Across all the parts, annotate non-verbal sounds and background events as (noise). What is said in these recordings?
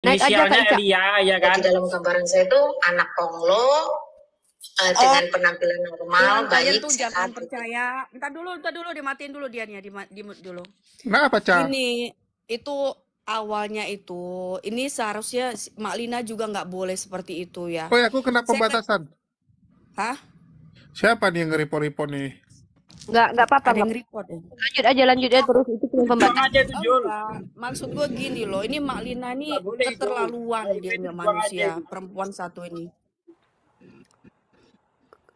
Naik aja, Kak Lia, ya kan? Jadi dalam gambaran saya itu anak konglo, Uh, oh. dengan penampilan normal, ya, baik, Itu jangan percaya. Entar dulu, entar dulu dimatiin dulu dia nih, di mute dulu. Nah, apa, Cak? Ini itu awalnya itu ini seharusnya Mak Lina juga nggak boleh seperti itu ya. Oh, ya, aku kena kan pembatasan. Saya... Hah? Siapa nih yang nge-report nih? Nggak nggak apa-apa. Ada yang report ya. Lanjut aja lanjut ya terus itu cuma aja tuh Jul. Maksud gue gini loh, ini Mak Lina ini keterlaluan itu. dia punya manusia perempuan satu ini.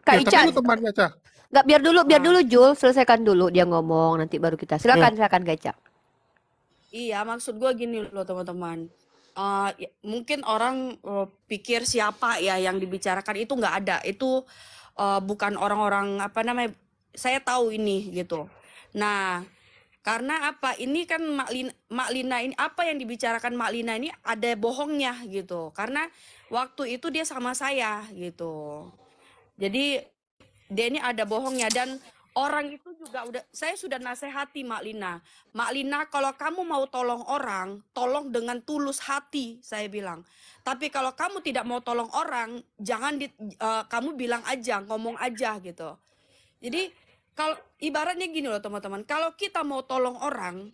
Kak ya, Ica. Nggak biar dulu, biar ah. dulu Jul selesaikan dulu dia ngomong nanti baru kita. Silakan, ya. silakan Gaca. Iya, maksud gue gini loh teman-teman. Uh, ya, mungkin orang uh, pikir siapa ya yang dibicarakan itu nggak ada. Itu uh, bukan orang-orang apa namanya saya tahu ini gitu. Nah, karena apa? Ini kan Mak Lina, Mak Lina ini apa yang dibicarakan Mak Lina ini ada bohongnya gitu. Karena waktu itu dia sama saya gitu. Jadi dia ini ada bohongnya dan orang itu juga udah saya sudah nasehati Mak Lina. Mak Lina kalau kamu mau tolong orang, tolong dengan tulus hati, saya bilang. Tapi kalau kamu tidak mau tolong orang, jangan di, uh, kamu bilang aja, ngomong aja gitu. Jadi kalau ibaratnya gini loh teman-teman, kalau kita mau tolong orang,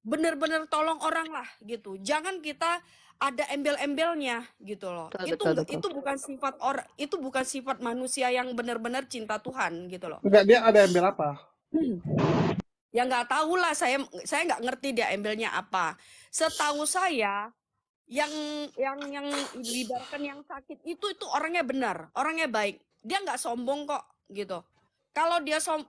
bener-bener tolong orang lah gitu. Jangan kita ada embel-embelnya gitu loh. Betul, itu betul, betul. itu bukan sifat orang, itu bukan sifat manusia yang bener-bener cinta Tuhan gitu loh. Enggak, dia ada embel apa? Hmm. (clears throat) Ya nggak tahu lah, saya saya nggak ngerti dia embelnya apa. Setahu saya yang yang yang diibaratkan yang sakit itu itu orangnya benar, orangnya baik. Dia nggak sombong kok gitu. Kalau dia som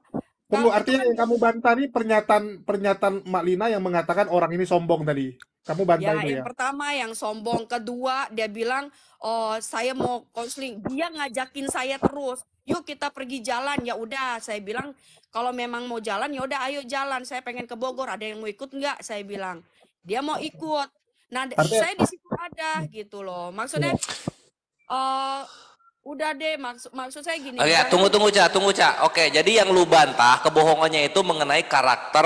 perlu kalau artinya yang kamu bantah nih pernyataan pernyataan Mak Lina yang mengatakan orang ini sombong tadi. Kamu bantah ya, itu ya? Yang pertama yang sombong, kedua dia bilang oh saya mau konseling. Dia ngajakin saya terus. Yuk kita pergi jalan. Ya udah, saya bilang kalau memang mau jalan ya udah ayo jalan. Saya pengen ke Bogor. Ada yang mau ikut nggak? Saya bilang. Dia mau ikut. Nah, artinya... saya di situ ada gitu loh. Maksudnya uh, Udah deh, maksud maksud saya gini. Oke, oh ya, tunggu tunggu Cak, tunggu Ca. Oke, jadi yang lu bantah kebohongannya itu mengenai karakter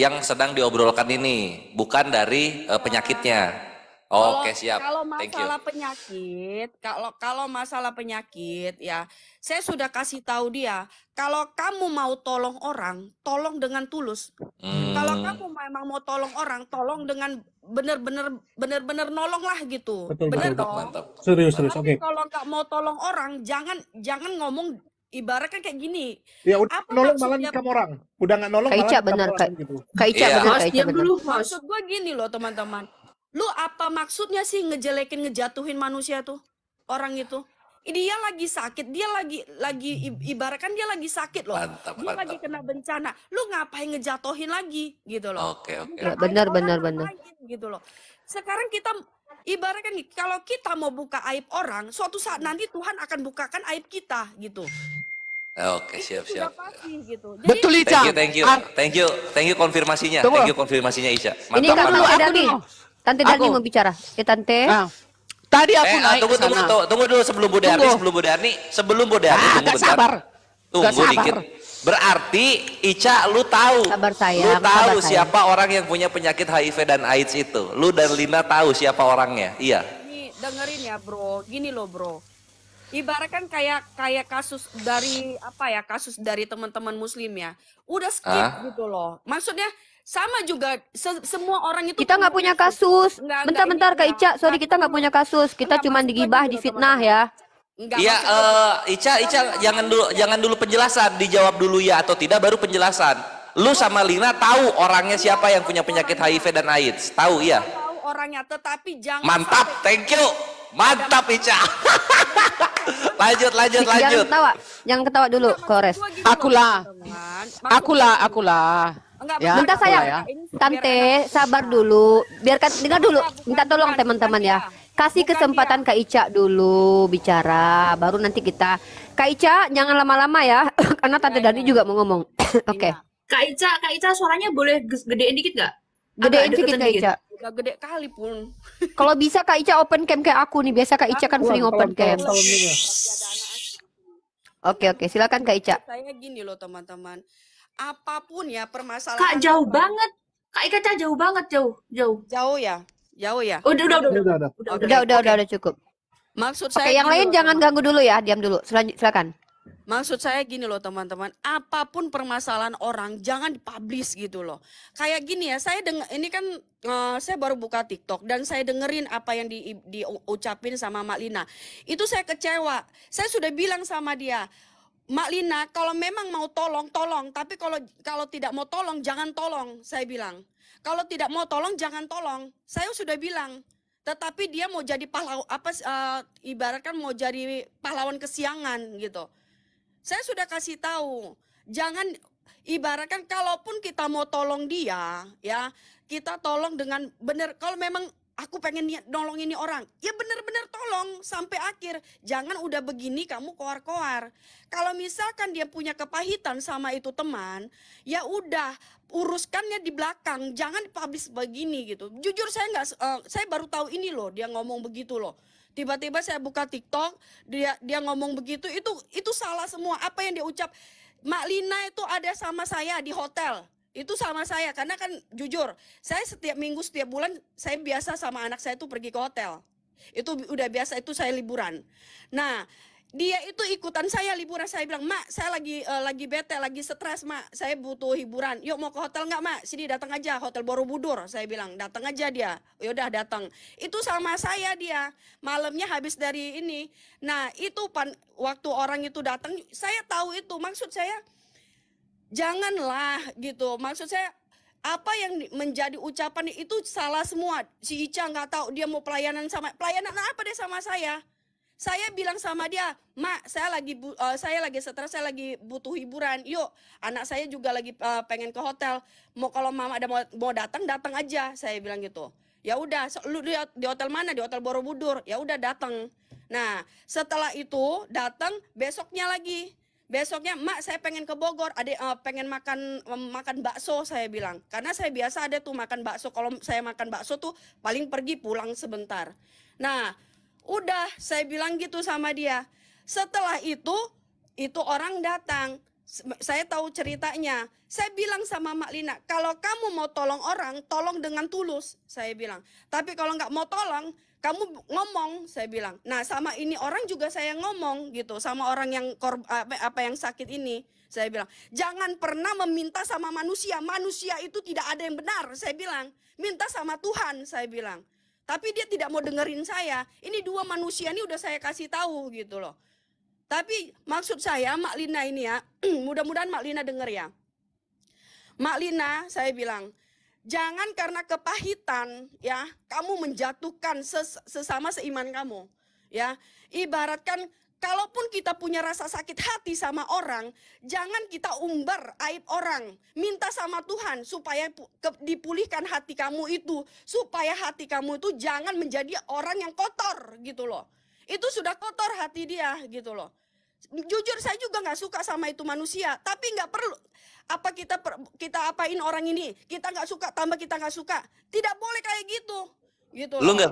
yang sedang diobrolkan ini, bukan dari uh, penyakitnya. Oh, Oke, siap. Kalau masalah penyakit, kalau kalau masalah penyakit ya, saya sudah kasih tahu dia, kalau kamu mau tolong orang, tolong dengan tulus. Hmm. Kalau kamu memang mau tolong orang, tolong dengan benar-benar benar-benar nolong lah gitu. Betul, benar betul, dong. Mantap. Serius, serius. Oke. Okay. Kalau nggak mau tolong orang, jangan jangan ngomong kan kayak gini. Ya udah apa nolong malah nikam orang. Udah nggak nolong Kaica, benar, orang, gitu. Kaica, benar, Kaica benar. dulu, Maksud gue gini loh, teman-teman lu apa maksudnya sih ngejelekin ngejatuhin manusia tuh orang itu dia lagi sakit dia lagi lagi ibaratkan dia lagi sakit loh mantap, dia mantap. lagi kena bencana lu ngapain ngejatuhin lagi gitu loh oke okay, oke okay. benar benar benar gitu loh sekarang kita ibaratkan kalau kita mau buka aib orang suatu saat nanti Tuhan akan bukakan aib kita gitu Oke, okay, siap, siap. Pasti, gitu. Jadi, Betul, Ica. Thank you, thank you. Thank you, thank you konfirmasinya. Tunggu. Thank you konfirmasinya, Ica. Mantap, Ini kan mantap. Aku nih Tante Dani mau bicara. Eh ya, Tante. Nah. Tadi aku eh, ah, naik tunggu, tunggu, tunggu, tunggu dulu sebelum Bu Arni, sebelum Bu Arni, sebelum Bu Darni ah, tunggu sabar. Tunggu sabar. dikit. Berarti Ica lu tahu. Sabar saya. Lu tahu sabar siapa saya. orang yang punya penyakit HIV dan AIDS itu. Lu dan Lina tahu siapa orangnya. Iya. Ini dengerin ya, Bro. Gini loh, Bro. Ibaratkan kayak kayak kasus dari apa ya? Kasus dari teman-teman muslim ya. Udah skip ah? gitu loh. Maksudnya sama juga se semua orang itu kita nggak punya kasus bentar-bentar kak Ica sorry kita nggak punya kasus kita cuma digibah fitnah ya Iya, uh, Ica, Ica, jangan dulu, jangan dulu penjelasan, dijawab dulu ya atau tidak, baru penjelasan. Lu sama Lina tahu orangnya siapa yang punya penyakit HIV dan AIDS, tahu iya? Tahu orangnya, tetapi jangan. Mantap, thank you, mantap Ica. (laughs) lanjut, lanjut, lanjut. Jangan ketawa, jangan ketawa dulu, Kores. Akulah, akulah, akulah. Enggak, ya. Bentar sayang, ya. Tante sabar dulu. Biarkan dengar dulu. Minta tolong teman-teman ya. Kasih kesempatan Kak Ica dulu bicara, baru nanti kita Kak Ica jangan lama-lama ya, (laughs) karena iya, Tante iya, Dani iya. juga mau ngomong. (laughs) Oke. okay. Kak Ica, Kak Ica suaranya boleh gedein dikit nggak? Gedein dikit Kak Ica. Gak gede kali pun. (laughs) Kalau bisa Kak Ica open cam kayak aku nih, biasa Kak Ica kan sering open cam. Oke oke, silakan Kak Ica. Saya gini loh teman-teman apapun ya permasalahan. Kak jauh apa? banget. Kak Ika jauh banget jauh, jauh. Jauh ya? Jauh ya? Udah, udah, udah. Udah, udah, udah, udah, udah, udah, udah, udah cukup. Maksud saya Oke, yang lain loh, jangan ganggu dulu ya, diam dulu. Silakan. Maksud saya gini loh teman-teman, apapun permasalahan orang jangan dipublish gitu loh. Kayak gini ya, saya dengar ini kan uh, saya baru buka TikTok dan saya dengerin apa yang di, diucapin sama Mak Lina. Itu saya kecewa. Saya sudah bilang sama dia, Mak Lina, kalau memang mau tolong, tolong. Tapi kalau kalau tidak mau tolong, jangan tolong, saya bilang. Kalau tidak mau tolong, jangan tolong. Saya sudah bilang. Tetapi dia mau jadi pahlawan, apa, uh, ibaratkan mau jadi pahlawan kesiangan gitu. Saya sudah kasih tahu, jangan ibaratkan kalaupun kita mau tolong dia, ya kita tolong dengan benar. Kalau memang aku pengen niat nolongin ini orang. Ya benar-benar tolong sampai akhir. Jangan udah begini kamu koar-koar. Kalau misalkan dia punya kepahitan sama itu teman, ya udah uruskannya di belakang. Jangan publish begini gitu. Jujur saya nggak, uh, saya baru tahu ini loh dia ngomong begitu loh. Tiba-tiba saya buka TikTok, dia dia ngomong begitu itu itu salah semua. Apa yang dia ucap? Mak Lina itu ada sama saya di hotel itu sama saya karena kan jujur, saya setiap minggu setiap bulan saya biasa sama anak saya itu pergi ke hotel. Itu udah biasa itu saya liburan. Nah, dia itu ikutan saya liburan saya bilang mak saya lagi uh, lagi bete lagi stres mak saya butuh hiburan yuk mau ke hotel nggak mak sini datang aja hotel Borobudur saya bilang datang aja dia yaudah datang itu sama saya dia malamnya habis dari ini nah itu pan waktu orang itu datang saya tahu itu maksud saya janganlah gitu. Maksud saya apa yang menjadi ucapan itu salah semua. Si Ica nggak tahu dia mau pelayanan sama pelayanan apa deh sama saya. Saya bilang sama dia, "Mak, saya lagi bu, uh, saya lagi stres, saya lagi butuh hiburan. Yuk, anak saya juga lagi uh, pengen ke hotel. Mau kalau mama ada mau, mau datang, datang aja." Saya bilang gitu. Ya udah, lu di, di hotel mana? Di hotel Borobudur. Ya udah datang. Nah, setelah itu datang besoknya lagi Besoknya, "Mak, saya pengen ke Bogor, adik uh, pengen makan um, makan bakso," saya bilang. Karena saya biasa ada tuh makan bakso. Kalau saya makan bakso tuh paling pergi pulang sebentar. Nah, udah saya bilang gitu sama dia. Setelah itu, itu orang datang. Saya tahu ceritanya. Saya bilang sama Mak Lina, kalau kamu mau tolong orang, tolong dengan tulus. Saya bilang. Tapi kalau nggak mau tolong, kamu ngomong saya bilang nah sama ini orang juga saya ngomong gitu sama orang yang korb, apa, apa yang sakit ini saya bilang jangan pernah meminta sama manusia manusia itu tidak ada yang benar saya bilang minta sama Tuhan saya bilang tapi dia tidak mau dengerin saya ini dua manusia ini udah saya kasih tahu gitu loh tapi maksud saya Mak Lina ini ya (clears throat) mudah-mudahan Mak Lina denger ya Mak Lina saya bilang Jangan karena kepahitan ya, kamu menjatuhkan ses sesama seiman kamu. Ya, ibaratkan kalaupun kita punya rasa sakit hati sama orang, jangan kita umbar aib orang. Minta sama Tuhan supaya dipulihkan hati kamu itu, supaya hati kamu itu jangan menjadi orang yang kotor gitu loh. Itu sudah kotor hati dia gitu loh jujur saya juga nggak suka sama itu manusia tapi nggak perlu apa kita per, kita apain orang ini kita nggak suka tambah kita nggak suka tidak boleh kayak gitu gitu lu nggak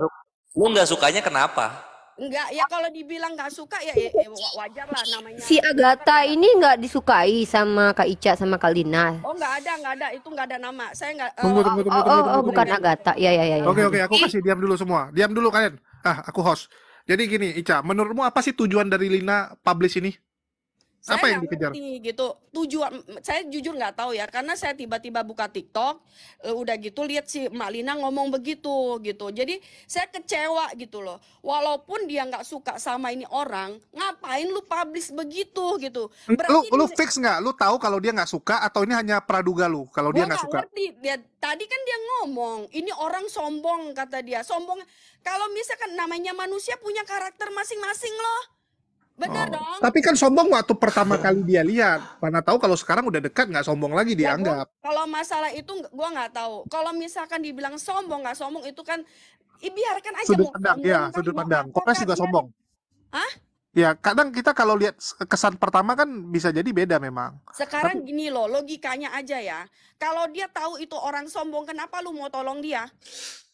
lu nggak sukanya kenapa Enggak, ya kalau dibilang nggak suka ya, ya, ya wajar lah namanya. Si Agatha ini nggak disukai sama Kak Ica sama Kak Lina. Oh nggak ada, nggak ada, itu nggak ada nama. Saya nggak. Uh, tunggu, tunggu, tunggu, oh, oh tunggu, oh, bukan Agatha, ya, ya ya ya. Oke oke, aku kasih diam dulu semua, diam dulu kalian. Ah, aku host. Jadi gini, Ica, menurutmu apa sih tujuan dari Lina publish ini? saya apa yang dikejar ngerti, gitu tujuan saya jujur nggak tahu ya karena saya tiba-tiba buka TikTok e, udah gitu lihat si Malina Lina ngomong begitu gitu jadi saya kecewa gitu loh walaupun dia nggak suka sama ini orang ngapain lu publish begitu gitu Berarti lu lu fix nggak lu tahu kalau dia nggak suka atau ini hanya praduga lu kalau dia nggak suka ngerti dia tadi kan dia ngomong ini orang sombong kata dia sombong kalau misalkan namanya manusia punya karakter masing-masing loh Benar oh. dong. Tapi kan sombong waktu pertama kali dia lihat. Mana tahu kalau sekarang udah dekat nggak sombong lagi ya, dianggap. Gua, kalau masalah itu gua nggak tahu. Kalau misalkan dibilang sombong nggak sombong itu kan eh, biarkan aja sudut pandang ya, sudut pandang. Kok juga sombong? Hah? Ya, kadang kita kalau lihat kesan pertama kan bisa jadi beda memang. Sekarang Tapi... gini loh, logikanya aja ya. Kalau dia tahu itu orang sombong, kenapa lu mau tolong dia?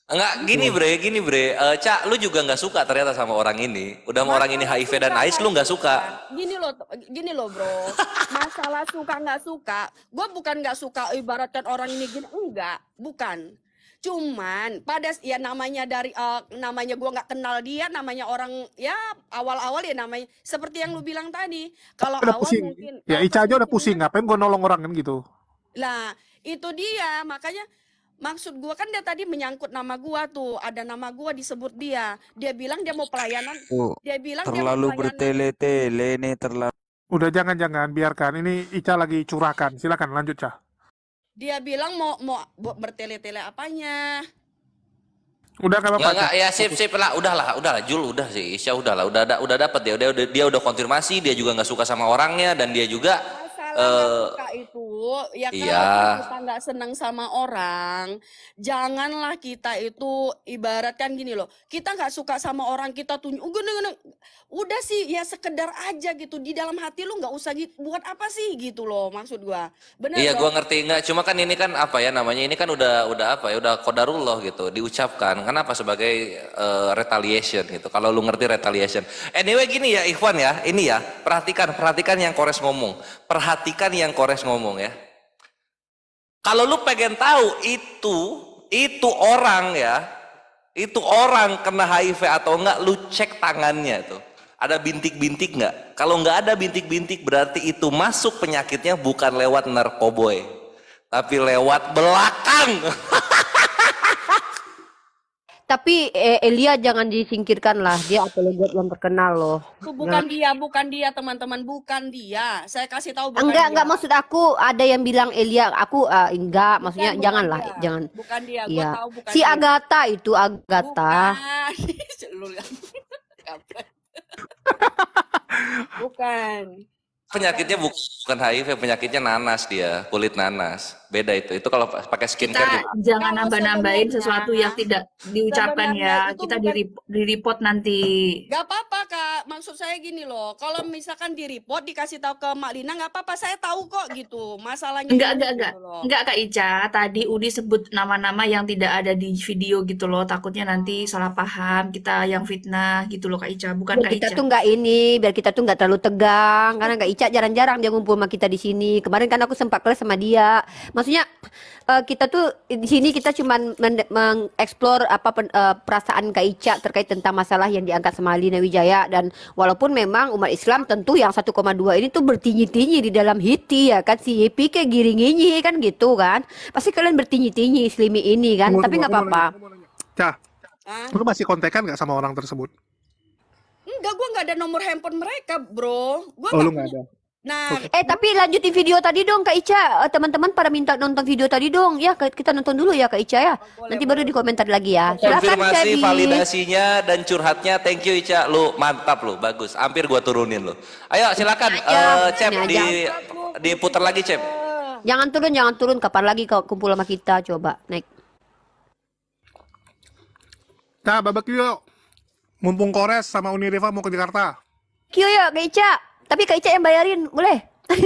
Enggak, gitu. gini bre, gini bre. Uh, Cak, lu juga nggak suka ternyata sama orang ini. Udah sama orang ini HIV dan AIDS, lu nggak suka. Gini loh, gini loh bro. (laughs) Masalah suka nggak suka, gue bukan nggak suka ibaratkan orang ini gini. Enggak, bukan. Cuman pada ya namanya dari uh, namanya gue nggak kenal dia, namanya orang ya awal-awal ya namanya seperti yang lu hmm. bilang tadi. Kalau awal pusing. mungkin ya Ica aja udah pusing, ngapain gue nolong orang kan gitu. Lah, itu dia makanya maksud gue kan dia tadi menyangkut nama gue tuh ada nama gue disebut dia dia bilang dia mau pelayanan oh, dia bilang terlalu bertele-tele nih terlalu udah jangan-jangan biarkan ini Ica lagi curahkan silakan lanjut cah dia bilang mau mau bertele-tele apanya udah nggak apa-apa ya, ya sip sip lah udahlah udahlah Jul udah sih Ica udahlah udah udah, udah dapat dia udah dia udah konfirmasi dia juga nggak suka sama orangnya dan dia juga uh, suka itu ya kan? iya. kalau iya. kita nggak senang sama orang janganlah kita itu ibaratkan gini loh kita nggak suka sama orang kita tunjuk gini, udah sih ya sekedar aja gitu di dalam hati lu nggak usah gitu buat apa sih gitu loh maksud gua benar iya dong? gua ngerti nggak cuma kan ini kan apa ya namanya ini kan udah udah apa ya udah kodarullah gitu diucapkan kenapa sebagai uh, retaliation gitu kalau lu ngerti retaliation anyway gini ya Ikhwan ya ini ya perhatikan perhatikan yang kores ngomong perhatikan yang kores ngomong ya kalau lu pengen tahu itu itu orang ya itu orang kena HIV atau enggak lu cek tangannya tuh ada bintik-bintik nggak? Kalau nggak ada bintik-bintik berarti itu masuk penyakitnya bukan lewat narkoboy. Tapi lewat belakang. (laughs) tapi eh, Elia jangan disingkirkan lah dia apologet yang terkenal loh bukan nah. dia bukan dia teman-teman bukan dia saya kasih tahu bukan enggak dia. enggak maksud aku ada yang bilang Elia aku uh, enggak maksudnya bukan, janganlah dia. jangan bukan dia ya. tahu bukan si dia. Agatha itu Agatha bukan. (laughs) bukan. Penyakitnya bukan, HIV, penyakitnya nanas dia, kulit nanas beda itu. Itu kalau pakai skincare kita juga. jangan nambah-nambahin sesuatu yang tidak diucapkan ya. Kita bukan... di report nanti. Gak apa-apa kak. Maksud saya gini loh. Kalau misalkan di report dikasih tahu ke Mak Lina gak apa-apa. Saya tahu kok gitu. Masalahnya enggak enggak enggak. Gak gitu enggak Kak Ica. Tadi Udi sebut nama-nama yang tidak ada di video gitu loh. Takutnya nanti salah paham. Kita yang fitnah gitu loh Kak Ica. Bukan biar Kak kita Ica. tuh nggak ini. Biar kita tuh nggak terlalu tegang. Karena Kak Ica jarang-jarang dia ngumpul sama kita di sini. Kemarin kan aku sempat kelas sama dia maksudnya uh, kita tuh di sini kita cuma mengeksplor apa pen, uh, perasaan Kak Ica terkait tentang masalah yang diangkat sama Lina Wijaya dan walaupun memang umat Islam tentu yang 1,2 ini tuh bertinyi-tinyi di dalam hiti ya kan si Yipi kayak ini kan gitu kan pasti kalian bertinyi-tinyi islimi ini kan tunggu, tapi nggak apa-apa Cah, lu masih kontekan nggak sama orang tersebut? Enggak, gue nggak ada nomor handphone mereka, bro. Gua oh, gak lu nggak ada. Nah, eh tapi lanjutin video tadi dong Kak Ica. Eh, teman-teman pada minta nonton video tadi dong. Ya, kita nonton dulu ya Kak Ica ya. Nanti boleh. baru dikomentar lagi ya. Silakan Konfirmasi jadi. validasinya dan curhatnya. Thank you Ica. Lu mantap lu, bagus. Hampir gua turunin lu. Ayo silakan uh, Cep di diputar lagi Cep. Jangan turun, jangan turun. Kapan lagi kau kumpul sama kita coba. Naik. Nah, babak yuk. Mumpung Kores sama Uniriva mau ke Jakarta. Kyo yuk, Kak Ica. Tapi Kak Ica yang bayarin, boleh? (laughs)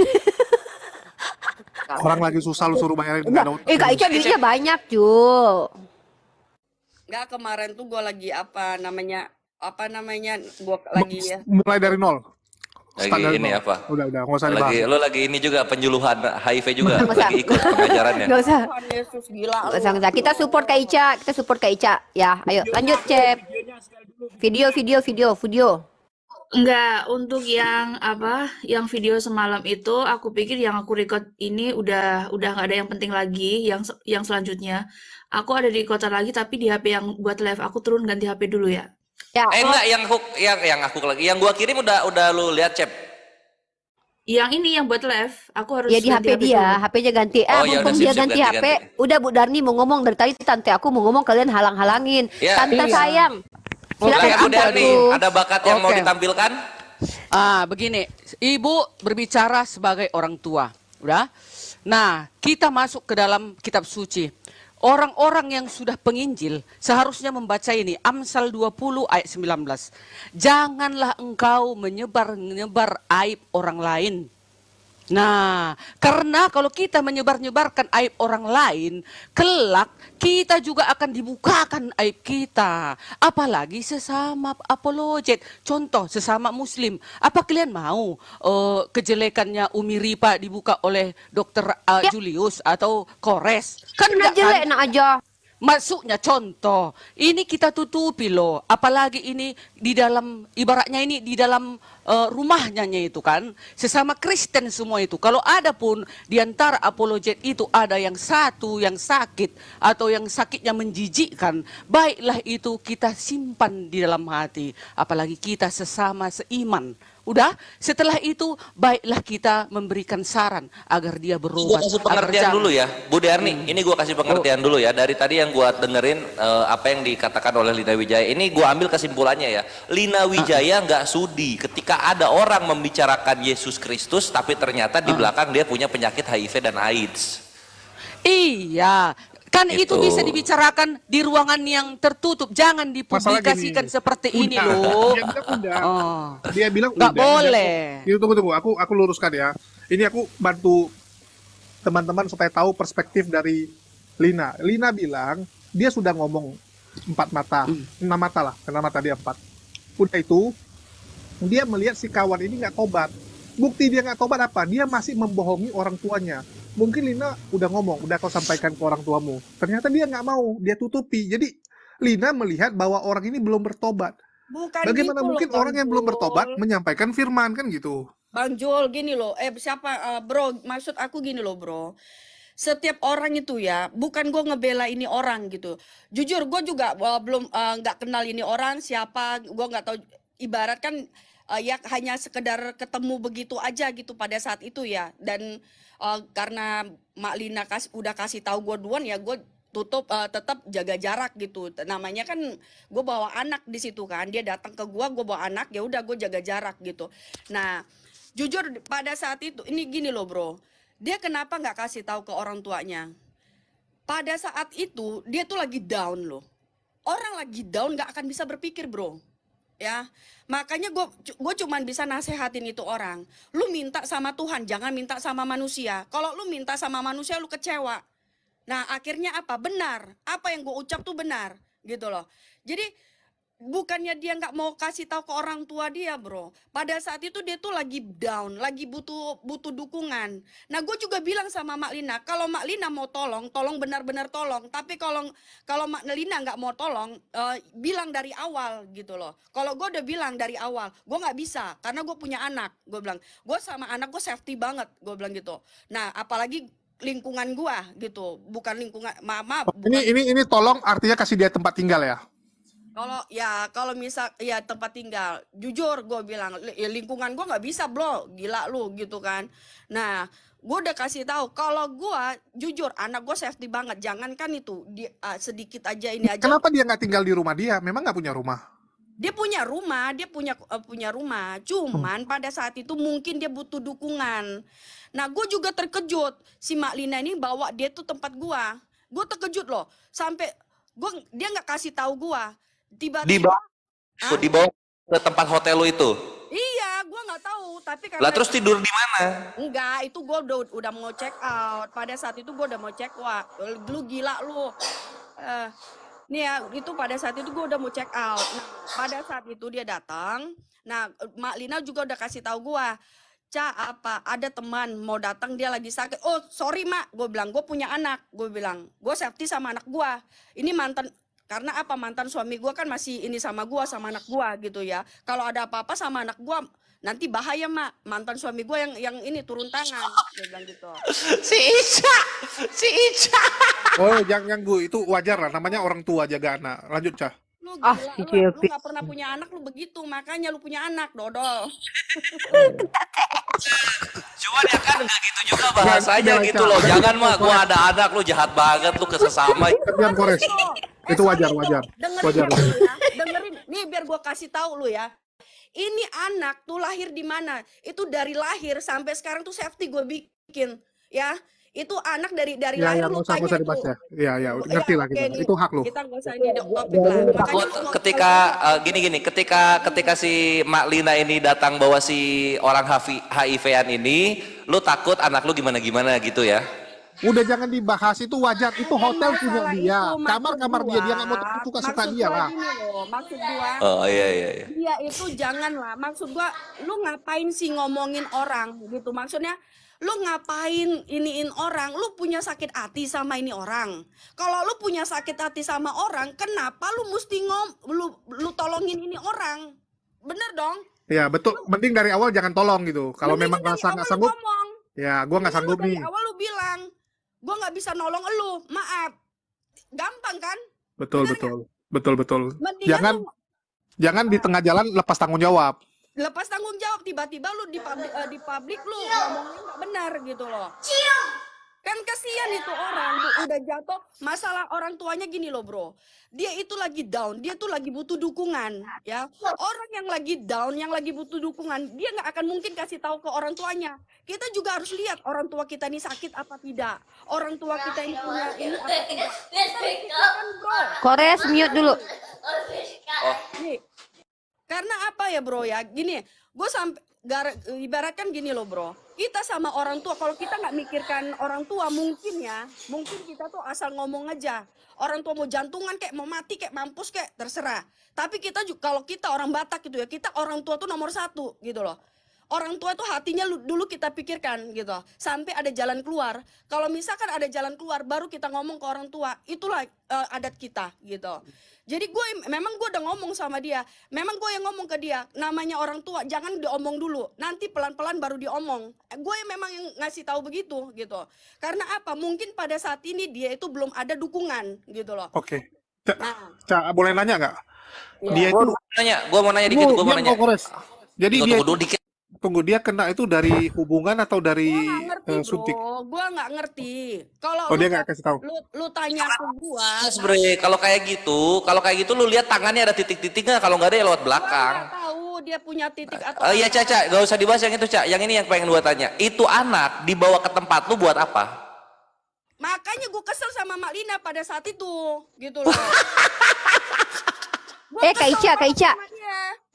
Orang lagi susah lu suruh bayarin. Enggak. Eh Kak Ica duitnya banyak, Ju. Enggak, kemarin tuh gua lagi apa namanya, apa namanya, Gua lagi ya. Mulai dari nol. Lagi Standard ini nol. apa? Udah, udah, nggak usah lagi, dibahas. Lo lagi ini juga penjuluhan HIV juga, lagi ikut pengajarannya. Nggak usah. Yesus gila. Gak usah, Kita support Kak Ica, kita support Kak Ica. Ya, ayo lanjut, Cep. Video, video, video, video. Enggak, untuk yang apa, yang video semalam itu aku pikir yang aku record ini udah udah nggak ada yang penting lagi yang yang selanjutnya. Aku ada di kota lagi tapi di HP yang buat live aku turun ganti HP dulu ya. Ya, eh, enggak oh. yang hook yang yang aku lagi yang gua kirim udah udah lu lihat cep. Yang ini yang buat live, aku harus Ya di ganti HP, dia, hpnya HP-nya ganti. Eh, oh, ya, dia ganti, ganti HP. Ganti. Udah Bu Darni mau ngomong dari tadi tante aku mau ngomong kalian halang-halangin. Ya, Tante iya. sayang, Silakan ada nih, ada bakat yang okay. mau ditampilkan? Ah, begini, ibu berbicara sebagai orang tua, udah. Nah, kita masuk ke dalam kitab suci. Orang-orang yang sudah penginjil seharusnya membaca ini Amsal 20 ayat 19. Janganlah engkau menyebar-nyebar aib orang lain Nah, karena kalau kita menyebar-nyebarkan aib orang lain, kelak kita juga akan dibukakan aib kita. Apalagi sesama apologet. Contoh, sesama muslim. Apa kalian mau uh, kejelekannya Umi Ripa dibuka oleh dokter uh, Julius atau Kores? Kan enggak jelek, kan? aja. Maksudnya contoh, ini kita tutupi loh, apalagi ini di dalam, ibaratnya ini di dalam uh, eh, rumahnya itu kan, sesama Kristen semua itu. Kalau ada pun di antara apologet itu ada yang satu yang sakit atau yang sakitnya menjijikkan, baiklah itu kita simpan di dalam hati, apalagi kita sesama seiman Udah, setelah itu baiklah kita memberikan saran agar dia berubah Gue kasih pengertian dulu ya, Bu Darni. Hmm. Ini gue kasih pengertian oh. dulu ya. Dari tadi yang gue dengerin uh, apa yang dikatakan oleh Lina Wijaya. Ini gue ambil kesimpulannya ya. Lina ah. Wijaya nggak uh. sudi ketika ada orang membicarakan Yesus Kristus, tapi ternyata di ah. belakang dia punya penyakit HIV dan AIDS. Iya, kan itu. itu bisa dibicarakan di ruangan yang tertutup, jangan dipublikasikan seperti undang. ini loh. Dia bilang Oh. Dia bilang nggak boleh. Itu tunggu tunggu, aku aku luruskan ya. Ini aku bantu teman-teman supaya tahu perspektif dari Lina. Lina bilang dia sudah ngomong empat mata, hmm. enam mata lah, enam mata dia empat. Udah itu dia melihat si kawan ini nggak tobat. Bukti dia nggak tobat apa? Dia masih membohongi orang tuanya mungkin Lina udah ngomong, udah kau sampaikan ke orang tuamu. Ternyata dia nggak mau, dia tutupi. Jadi Lina melihat bahwa orang ini belum bertobat. Bukan Bagaimana gitu mungkin loh, orang yang belum bertobat menyampaikan firman kan gitu? Bang Jul gini loh, eh siapa uh, bro? Maksud aku gini loh bro setiap orang itu ya bukan gue ngebela ini orang gitu jujur gue juga uh, eh, belum nggak uh, kenal ini orang siapa gue nggak tahu ibarat kan uh, ya hanya sekedar ketemu begitu aja gitu pada saat itu ya dan uh, karena Mak Lina kas, udah kasih tahu gue duluan ya gue tutup uh, tetap jaga jarak gitu namanya kan gue bawa anak di situ kan dia datang ke gue gue bawa anak ya udah gue jaga jarak gitu nah jujur pada saat itu ini gini loh bro dia kenapa nggak kasih tahu ke orang tuanya pada saat itu dia tuh lagi down loh orang lagi down nggak akan bisa berpikir bro ya makanya gue gue cuman bisa nasehatin itu orang lu minta sama Tuhan jangan minta sama manusia kalau lu minta sama manusia lu kecewa nah akhirnya apa benar apa yang gue ucap tuh benar gitu loh jadi bukannya dia nggak mau kasih tahu ke orang tua dia bro pada saat itu dia tuh lagi down lagi butuh butuh dukungan nah gue juga bilang sama Mak Lina kalau Mak Lina mau tolong tolong benar-benar tolong tapi kalau kalau Mak Lina nggak mau tolong uh, bilang dari awal gitu loh kalau gue udah bilang dari awal gue nggak bisa karena gue punya anak gue bilang gue sama anak gue safety banget gue bilang gitu nah apalagi lingkungan gua gitu bukan lingkungan mama bukan... ini ini ini tolong artinya kasih dia tempat tinggal ya kalau ya kalau misal ya tempat tinggal, jujur gue bilang ya lingkungan gue nggak bisa bro, gila lu gitu kan. Nah gue udah kasih tahu kalau gue jujur anak gue safety banget, jangankan itu di, uh, sedikit aja ini aja. Kenapa dia nggak tinggal di rumah dia? Memang nggak punya rumah? Dia punya rumah, dia punya uh, punya rumah. Cuman hmm. pada saat itu mungkin dia butuh dukungan. Nah gue juga terkejut si Mak Lina ini bawa dia tuh tempat gue. Gue terkejut loh sampai gue dia nggak kasih tahu gue Tiba-tiba di, di bawah ah. ke tempat hotel lo itu. Iya, gue nggak tahu, tapi karena Lah terus tidur di mana? Enggak, itu gue udah udah mau check out. Pada saat itu gue udah mau check out. Lu gila lu. Uh, nih ya, itu pada saat itu gue udah mau check out. Nah, pada saat itu dia datang. Nah, Mak Lina juga udah kasih tahu gue Ca apa ada teman mau datang dia lagi sakit oh sorry mak gue bilang gue punya anak gue bilang gue safety sama anak gue ini mantan karena apa mantan suami gue kan masih ini sama gue sama anak gue gitu ya. Kalau ada apa-apa sama anak gue nanti bahaya mak mantan suami gue yang yang ini turun tangan gitu. (laughs) Si Ica, si Ica. Oh jangan ganggu itu wajar lah namanya orang tua jaga anak. Lanjut cah. Lu ah, gila, ah, lu, lu gak pernah punya anak lu begitu makanya lu punya anak dodol. Cuman ya kan gak gitu juga bahasanya gitu loh. Jangan mak gue ada anak lu jahat banget lu kesesama. Jangan korek itu wajar wajar dengerin wajar, wajar. Ya. dengerin nih biar gua kasih tahu lu ya ini anak tuh lahir di mana itu dari lahir sampai sekarang tuh safety gue bikin ya itu anak dari dari ya, lahir ya, lu usah, usah dibahas ya. ya ya ngerti lah gitu. itu hak lu kita nggak usah ini topik lah Makanya ketika uh, gini gini ketika ketika si Mak Lina ini datang bawa si orang HIV-an ini lu takut anak lu gimana gimana gitu ya Udah jangan dibahas itu wajar, itu kan hotel Masalah punya dia. Kamar-kamar dia dia nggak mau suka-suka dia lah. Loh, maksud gua. Oh iya iya iya. Dia itu jangan lah. Maksud gua lu ngapain sih ngomongin orang gitu. Maksudnya lu ngapain iniin orang? Lu punya sakit hati sama ini orang. Kalau lu punya sakit hati sama orang, kenapa lu mesti ngom lu lu tolongin ini orang? Bener dong? Iya, betul. Mending dari awal jangan tolong gitu. Kalau memang nggak sanggup. Ngomong. Ya, gua nggak sanggup nih. Awal gue nggak bisa nolong lu maaf gampang kan betul Benar betul gak? betul betul Mendingan jangan lu, jangan di ah. tengah jalan lepas tanggung jawab lepas tanggung jawab tiba-tiba lu di publik uh, eh, di publik lu ngomongnya nggak benar gitu loh Cium. Kan kasihan itu orang, tuh udah jatuh. Masalah orang tuanya gini loh bro, dia itu lagi down, dia tuh lagi butuh dukungan, ya. Orang yang lagi down, yang lagi butuh dukungan, dia nggak akan mungkin kasih tahu ke orang tuanya. Kita juga harus lihat orang tua kita ini sakit apa tidak, orang tua kita ini punya ini apa tidak. Kores mute dulu. Oh. Nih, karena apa ya bro ya, gini, gue sampai gar, ibaratkan gini loh bro kita sama orang tua kalau kita nggak mikirkan orang tua mungkin ya mungkin kita tuh asal ngomong aja orang tua mau jantungan kayak mau mati kayak mampus kayak terserah tapi kita juga kalau kita orang Batak gitu ya kita orang tua tuh nomor satu gitu loh orang tua tuh hatinya dulu kita pikirkan gitu sampai ada jalan keluar kalau misalkan ada jalan keluar baru kita ngomong ke orang tua itulah uh, adat kita gitu jadi gue memang gue udah ngomong sama dia, memang gue yang ngomong ke dia, namanya orang tua jangan diomong dulu, nanti pelan-pelan baru diomong. Eh, gue yang memang yang ngasih tahu begitu gitu. Karena apa? Mungkin pada saat ini dia itu belum ada dukungan gitu loh. Oke. Okay. Nah. boleh nanya nggak? Ya. Dia gua itu nanya, gue mau nanya dikit, gue mau iya, nanya. Jadi tunggu, dia dikit tunggu dia kena itu dari hubungan atau dari gua nggak ngerti, uh, suntik? Bro. Gua nggak ngerti. Kalau oh, dia gak kasih tahu. Lu, lu tanya ke gua. Sebenernya nah. kalau kayak gitu, kalau kayak gitu lu lihat tangannya ada titik-titiknya kalau nggak ada ya lewat belakang. Gua tahu dia punya titik atau Oh uh, iya, Caca, nggak usah dibahas yang itu, Cak. Yang ini yang pengen gua tanya. Itu anak dibawa ke tempat lu buat apa? Makanya gua kesel sama Mak Lina pada saat itu, gitu loh. (laughs) eh, Kak Ica, Kak Ica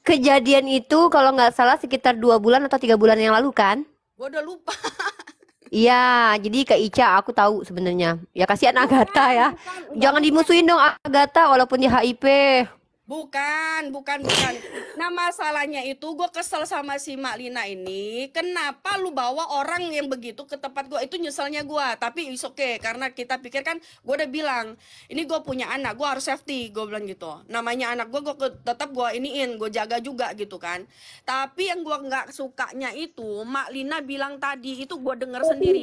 kejadian itu kalau nggak salah sekitar dua bulan atau tiga bulan yang lalu kan? Gua udah lupa. (laughs) Iya, jadi ke Ica aku tahu sebenarnya. Ya kasihan iya, Agatha ya. Bukan, Jangan dimusuhin dong Agatha walaupun di HIP. Bukan, bukan, bukan. Nah masalahnya itu gue kesel sama si Mak Lina ini. Kenapa lu bawa orang yang begitu ke tempat gue? Itu nyeselnya gue. Tapi is oke okay, karena kita pikir kan gue udah bilang ini gue punya anak, gue harus safety. Gue bilang gitu. Namanya anak gue, gue tetap gue iniin, gue jaga juga gitu kan. Tapi yang gue nggak sukanya itu Mak Lina bilang tadi itu gue denger oh, sendiri.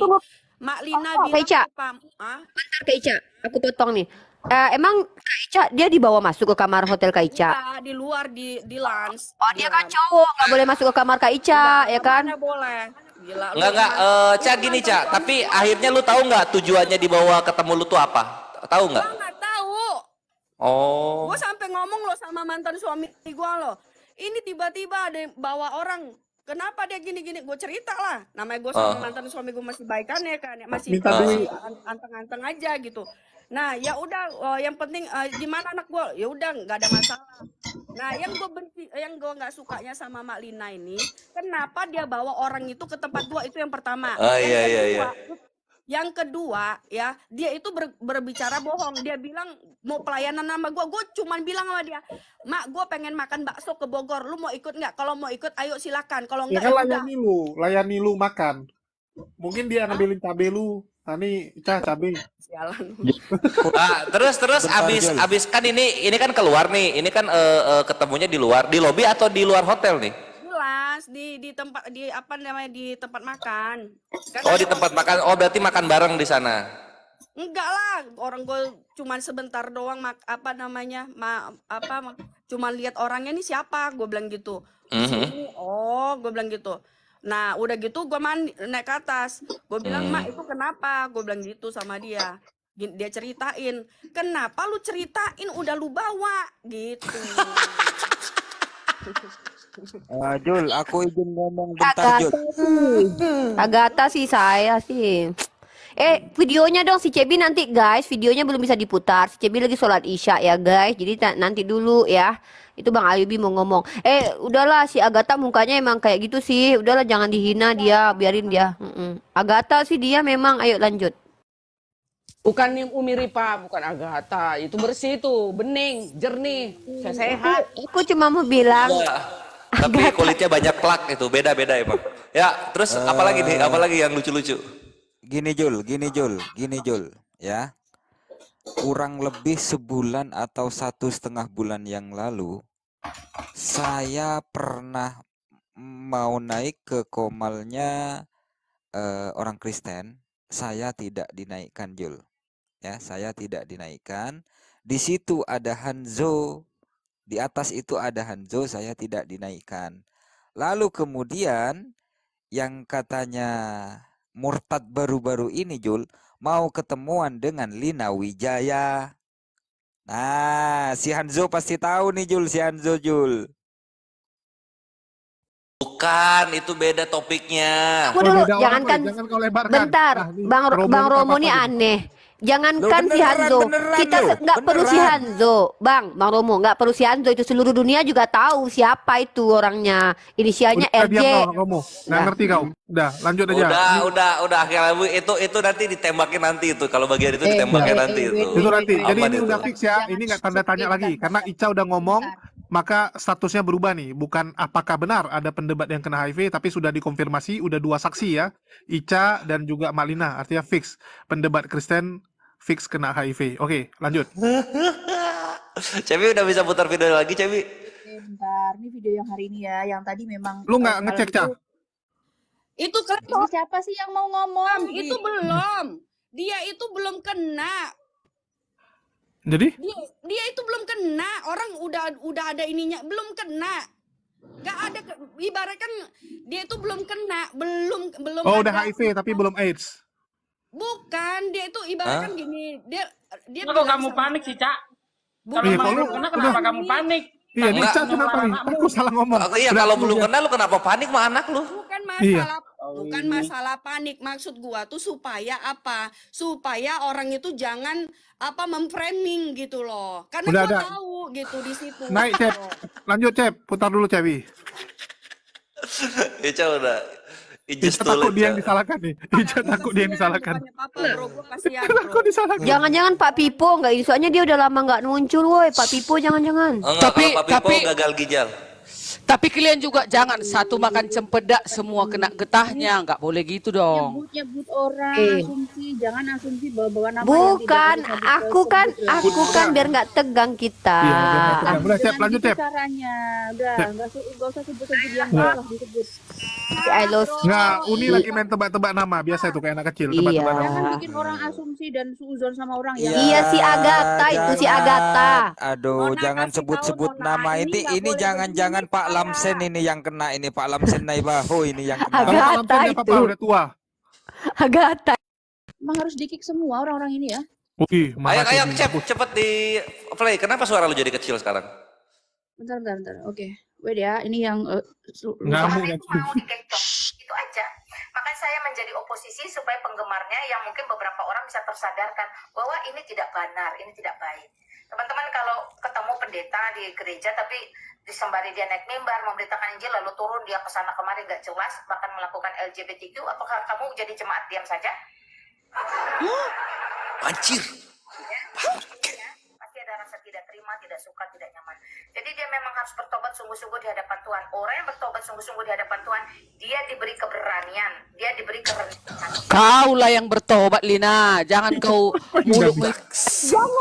Mak oh, Lina oh, bilang apa? Ah? Keica, aku potong nih Uh, emang Kaica dia dibawa masuk ke kamar hotel Kaica? Iya, di luar di di lans. Oh, dia kan cowok, nggak boleh masuk ke kamar Kaica, ya kan? boleh. Gila. Enggak, enggak, uh, eh, Ca gini Ca, tapi akhirnya lu tahu nggak tujuannya dibawa ketemu lu tuh apa? Tahu nggak? Gua nggak tahu. Oh. Gua sampai ngomong lo sama mantan suami gue lo. Ini tiba-tiba ada yang bawa orang kenapa dia gini-gini Gua cerita lah namanya gue sama uh. mantan suami gue masih baikan ya kan ya, masih minta anteng-anteng aja gitu Nah, ya udah uh, yang penting uh, eh, gimana anak gue? Ya udah nggak ada masalah. Nah, yang gue benci eh, yang gue nggak sukanya sama Mak Lina ini, kenapa dia bawa orang itu ke tempat gue itu yang pertama. Ah, yang iya, iya, iya. Yang kedua, ya, dia itu ber, berbicara bohong. Dia bilang mau pelayanan nama gue, Gue cuman bilang sama dia, "Mak, gue pengen makan bakso ke Bogor. Lu mau ikut nggak? Kalau mau ikut, ayo silakan. Kalau ya nggak, kan ya kan layani lu, layani lu makan. Mungkin dia ngambilin cabe lu Ani cah cabe. Sialan. Nah, terus terus Bentar abis ya. abis kan ini ini kan keluar nih. Ini kan uh, uh, ketemunya di luar, di lobi atau di luar hotel nih? Jelas di di tempat di apa namanya di tempat makan. Kan oh, di tempat makan. Oh, berarti makan bareng di sana. Enggak lah, orang gue cuma sebentar doang mak apa namanya? Ma, apa cuma lihat orangnya nih siapa, gue bilang gitu. Mm -hmm. Oh, gue bilang gitu. Nah, udah gitu gue mandi naik ke atas. Gue bilang, hmm. "Mak, itu kenapa?" Gue bilang gitu sama dia. Dia ceritain, "Kenapa lu ceritain udah lu bawa?" gitu. Uh, Jul, aku izin ngomong bentar, Agata. Jul. Agata sih saya sih. Eh, videonya dong si Cebi nanti guys, videonya belum bisa diputar. Si Cebi lagi sholat isya ya guys, jadi nanti dulu ya itu Bang Ayubi mau ngomong eh udahlah si Agatha mukanya emang kayak gitu sih udahlah jangan dihina dia biarin dia mm -mm. Agatha sih dia memang ayo lanjut Bukan umiri Pak, bukan Agatha. Itu bersih itu, bening, jernih, saya sehat. Aku, aku cuma mau bilang. Ya, tapi kulitnya banyak plak itu, beda-beda ya Pak. Ya, terus uh, apalagi nih, apalagi yang lucu-lucu? Gini Jul, gini Jul, gini Jul, ya. Kurang lebih sebulan atau satu setengah bulan yang lalu, saya pernah mau naik ke komalnya uh, orang Kristen, saya tidak dinaikkan Jul. Ya, saya tidak dinaikkan. Di situ ada Hanzo. Di atas itu ada Hanzo, saya tidak dinaikkan. Lalu kemudian yang katanya murtad baru-baru ini Jul mau ketemuan dengan Lina Wijaya. Nah, si Hanzo pasti tahu nih Jul, si Hanzo Jul. Bukan, itu beda topiknya. Aku dulu, oh, jangan kan, Bentar, nah, Bang Romo Bang Romo ini aneh. Jangankan si Hanzo, beneran, kita nggak perlu si Hanzo, Bang, Bang Romo, nggak perlu si Hanzo itu seluruh dunia juga tahu siapa itu orangnya, inisialnya udah, RJ. Diam, Romo. Nah, nah, ngerti kau. Udah, lanjut aja. Udah, udah, udah, udah. akhirnya itu itu nanti ditembakin nanti itu kalau bagian itu eh, ditembakin eh, nanti eh, itu. Itu nanti. Jadi ini itu. udah fix ya. Ini nggak tanda tanya lagi karena Ica udah ngomong maka statusnya berubah nih. Bukan apakah benar ada pendebat yang kena HIV, tapi sudah dikonfirmasi, udah dua saksi ya, Ica dan juga Malina, artinya fix. Pendebat Kristen fix kena HIV. Oke, okay, lanjut. (laughs) Cebi udah bisa putar video lagi, Cebi. Bentar, ini video yang hari ini ya, yang tadi memang. Lu nggak ngecek, Cak? Itu, itu kan siapa sih yang mau ngomong? Itu belum. Dia itu belum kena. Jadi? Dia, dia itu belum kena. Orang udah udah ada ininya, belum kena. Gak ada ibaratkan dia itu belum kena, belum belum. Oh, udah HIV tapi belum AIDS. Bukan, dia itu ibaratkan Hah? gini, dia dia Kok kamu panik sih, Cak? Iya, kalau iya, belum kena kenapa udah. kamu panik? Iya, nih Cak kenapa nih? Aku salah ngomong. Aku, iya, kalau belum kena lu kenapa panik mah anak lu? Bukan iya. masalah iya. Bukan masalah panik, maksud gua tuh supaya apa? Supaya orang itu jangan apa memframing gitu loh. Karena Udah gua ada. tahu gitu di situ. Naik, gitu Cep. Lanjut, Cep. Putar dulu, Cepi. Ica (laughs) ya, udah Ijat takut dia yang disalahkan nih. Ijat takut dia yang disalahkan. Takut disalahkan. Jangan-jangan Pak Pipo nggak soalnya dia udah lama nggak muncul, woi Pak Pipo jangan-jangan. Tapi tapi... gagal ginjal. Tapi kalian juga jangan satu makan cempedak semua kena getahnya, iya. nggak boleh gitu dong. Nyebut nyebut orang, eh. asumsi, jangan asumsi bawa-bawa nama. Bukan, aku kan, aku kan biar nggak tegang kita. Iya, gitu Udah, siap lanjut tep. Caranya, nggak nggak usah sebut-sebut yang salah disebut. Iya, I Nggak, Uni lagi main tebak-tebak nama, biasa itu kayak anak kecil, tebak-tebak nama. Jangan bikin orang asumsi dan suuzon sama orang ya. Iya si Agatha itu si Agatha. Aduh, jangan sebut-sebut nama ini, ini jangan-jangan Pak Lau Lamsen ini yang kena ini Pak Lamsen Naibaho ini yang kena. Agak Lamsen itu. Pak udah tua. Agata. Emang harus dikick semua orang-orang ini ya. Oke. ayo, ayo, cep, gitu. cepet di play. Kenapa suara lu jadi kecil sekarang? Bentar, bentar, bentar. Oke, okay. wait ya. Ini yang eh, uh, Nggak mau di Itu aja. Makanya saya menjadi oposisi supaya penggemarnya yang mungkin beberapa orang bisa tersadarkan bahwa ini tidak benar, ini tidak baik. Teman-teman kalau ketemu pendeta di gereja tapi disembari dia naik mimbar memberitakan Injil lalu turun dia ke sana kemari gak jelas bahkan melakukan LGBTQ apakah kamu jadi jemaat diam saja? Anjir. Iya. pasti ada rasa tidak terima, tidak suka, tidak nyaman. Jadi dia memang harus bertobat sungguh-sungguh di hadapan Tuhan. Orang yang bertobat sungguh-sungguh di hadapan Tuhan, dia diberi keberanian, dia diberi keberanian. kaulah yang bertobat, Lina. Jangan kau (laughs) muluk Jangan